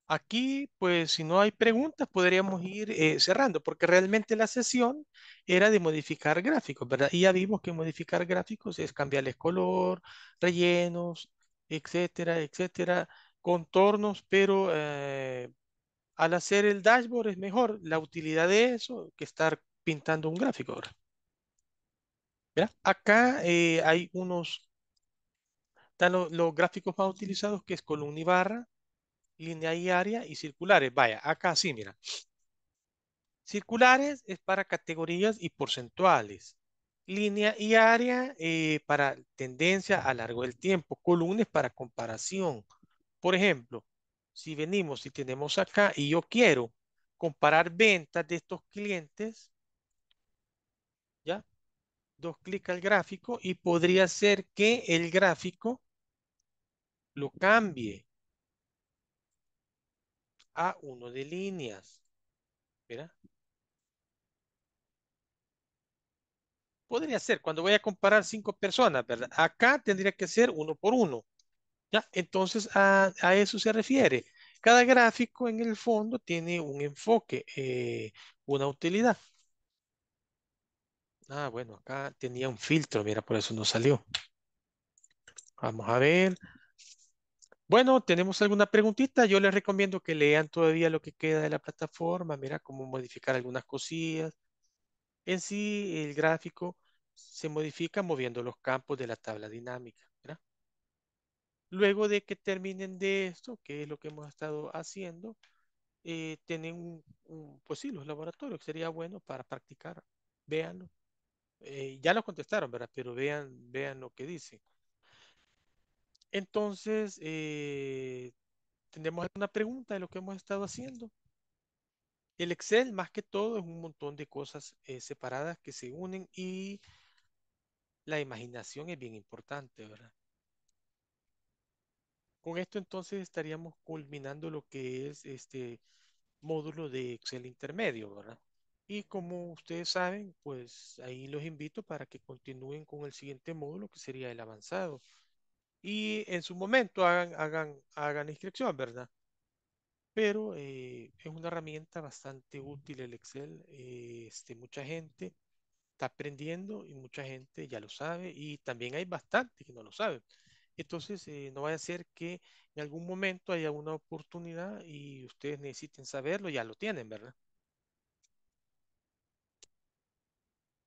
Aquí, pues si no hay preguntas, podríamos ir eh, cerrando, porque realmente la sesión era de modificar gráficos, ¿verdad? Y ya vimos que modificar gráficos es cambiarles color, rellenos, etcétera, etcétera, contornos, pero eh, al hacer el dashboard es mejor la utilidad de eso que estar pintando un gráfico Acá eh, hay unos, están los gráficos más utilizados que es columna y barra, línea y área y circulares. Vaya, acá sí, mira. Circulares es para categorías y porcentuales. Línea y área eh, para tendencia a largo del tiempo. Columnas para comparación. Por ejemplo, si venimos, si tenemos acá y yo quiero comparar ventas de estos clientes, ¿ya? Dos clic al gráfico y podría ser que el gráfico lo cambie a uno de líneas. mira Podría ser, cuando voy a comparar cinco personas, ¿verdad? Acá tendría que ser uno por uno. ¿ya? Entonces, a, eso se refiere. Cada gráfico en el fondo tiene un enfoque, eh, una utilidad. Ah, bueno, acá tenía un filtro, mira, por eso no salió. Vamos a ver, bueno, tenemos alguna preguntita. Yo les recomiendo que lean todavía lo que queda de la plataforma. Mira cómo modificar algunas cosillas. En sí, el gráfico se modifica moviendo los campos de la tabla dinámica. ¿verdad? Luego de que terminen de esto, que es lo que hemos estado haciendo, eh, tienen un, pues sí, los laboratorios, sería bueno para practicar. Véanlo. Eh, ya lo contestaron, ¿verdad? Pero vean, vean lo que dicen. Entonces, eh, tenemos una pregunta de lo que hemos estado haciendo. El Excel, más que todo, es un montón de cosas eh, separadas que se unen y la imaginación es bien importante, ¿verdad? Con esto entonces estaríamos culminando lo que es este módulo de Excel intermedio, ¿verdad? Y como ustedes saben, pues ahí los invito para que continúen con el siguiente módulo que sería el avanzado y en su momento hagan, hagan, hagan inscripción, ¿verdad? Pero eh, es una herramienta bastante útil el Excel. Eh, este, mucha gente está aprendiendo y mucha gente ya lo sabe y también hay bastante que no lo saben. Entonces, eh, no vaya a ser que en algún momento haya una oportunidad y ustedes necesiten saberlo, ya lo tienen, ¿verdad?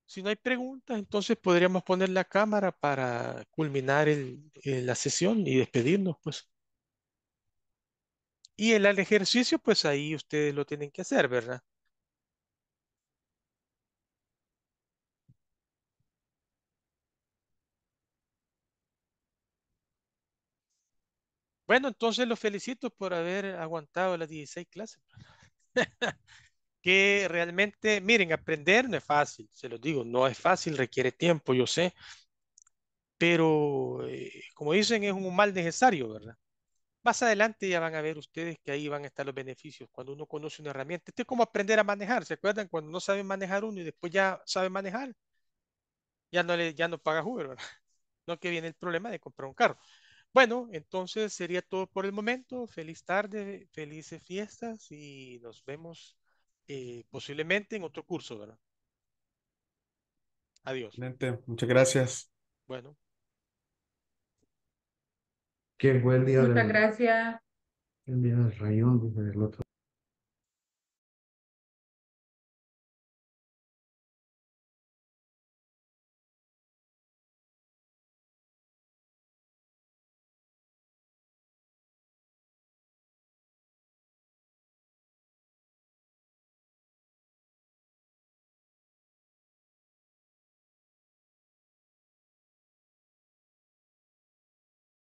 Si no hay preguntas, entonces podríamos poner la cámara para culminar eh, la sesión y despedirnos, pues. Y el, el ejercicio, pues ahí ustedes lo tienen que hacer, ¿verdad? Bueno, entonces los felicito por haber aguantado las 16 clases. *laughs* que realmente, miren, aprender no es fácil, se los digo, no es fácil, requiere tiempo, yo sé, pero eh, como dicen, es un mal necesario, ¿verdad? Más adelante ya van a ver ustedes que ahí van a estar los beneficios cuando uno conoce una herramienta. esto es como aprender a manejar, ¿se acuerdan? Cuando no saben manejar uno y después ya sabe manejar, ya no, le, ya no paga Uber, ¿verdad? *laughs* No que viene el problema de comprar un carro. Bueno, entonces sería todo por el momento. Feliz tarde, felices fiestas y nos vemos eh, posiblemente en otro curso, ¿verdad? Adiós. Excelente, muchas gracias. Bueno. Qué buen día. Muchas gracias. El día del rayón, el otro.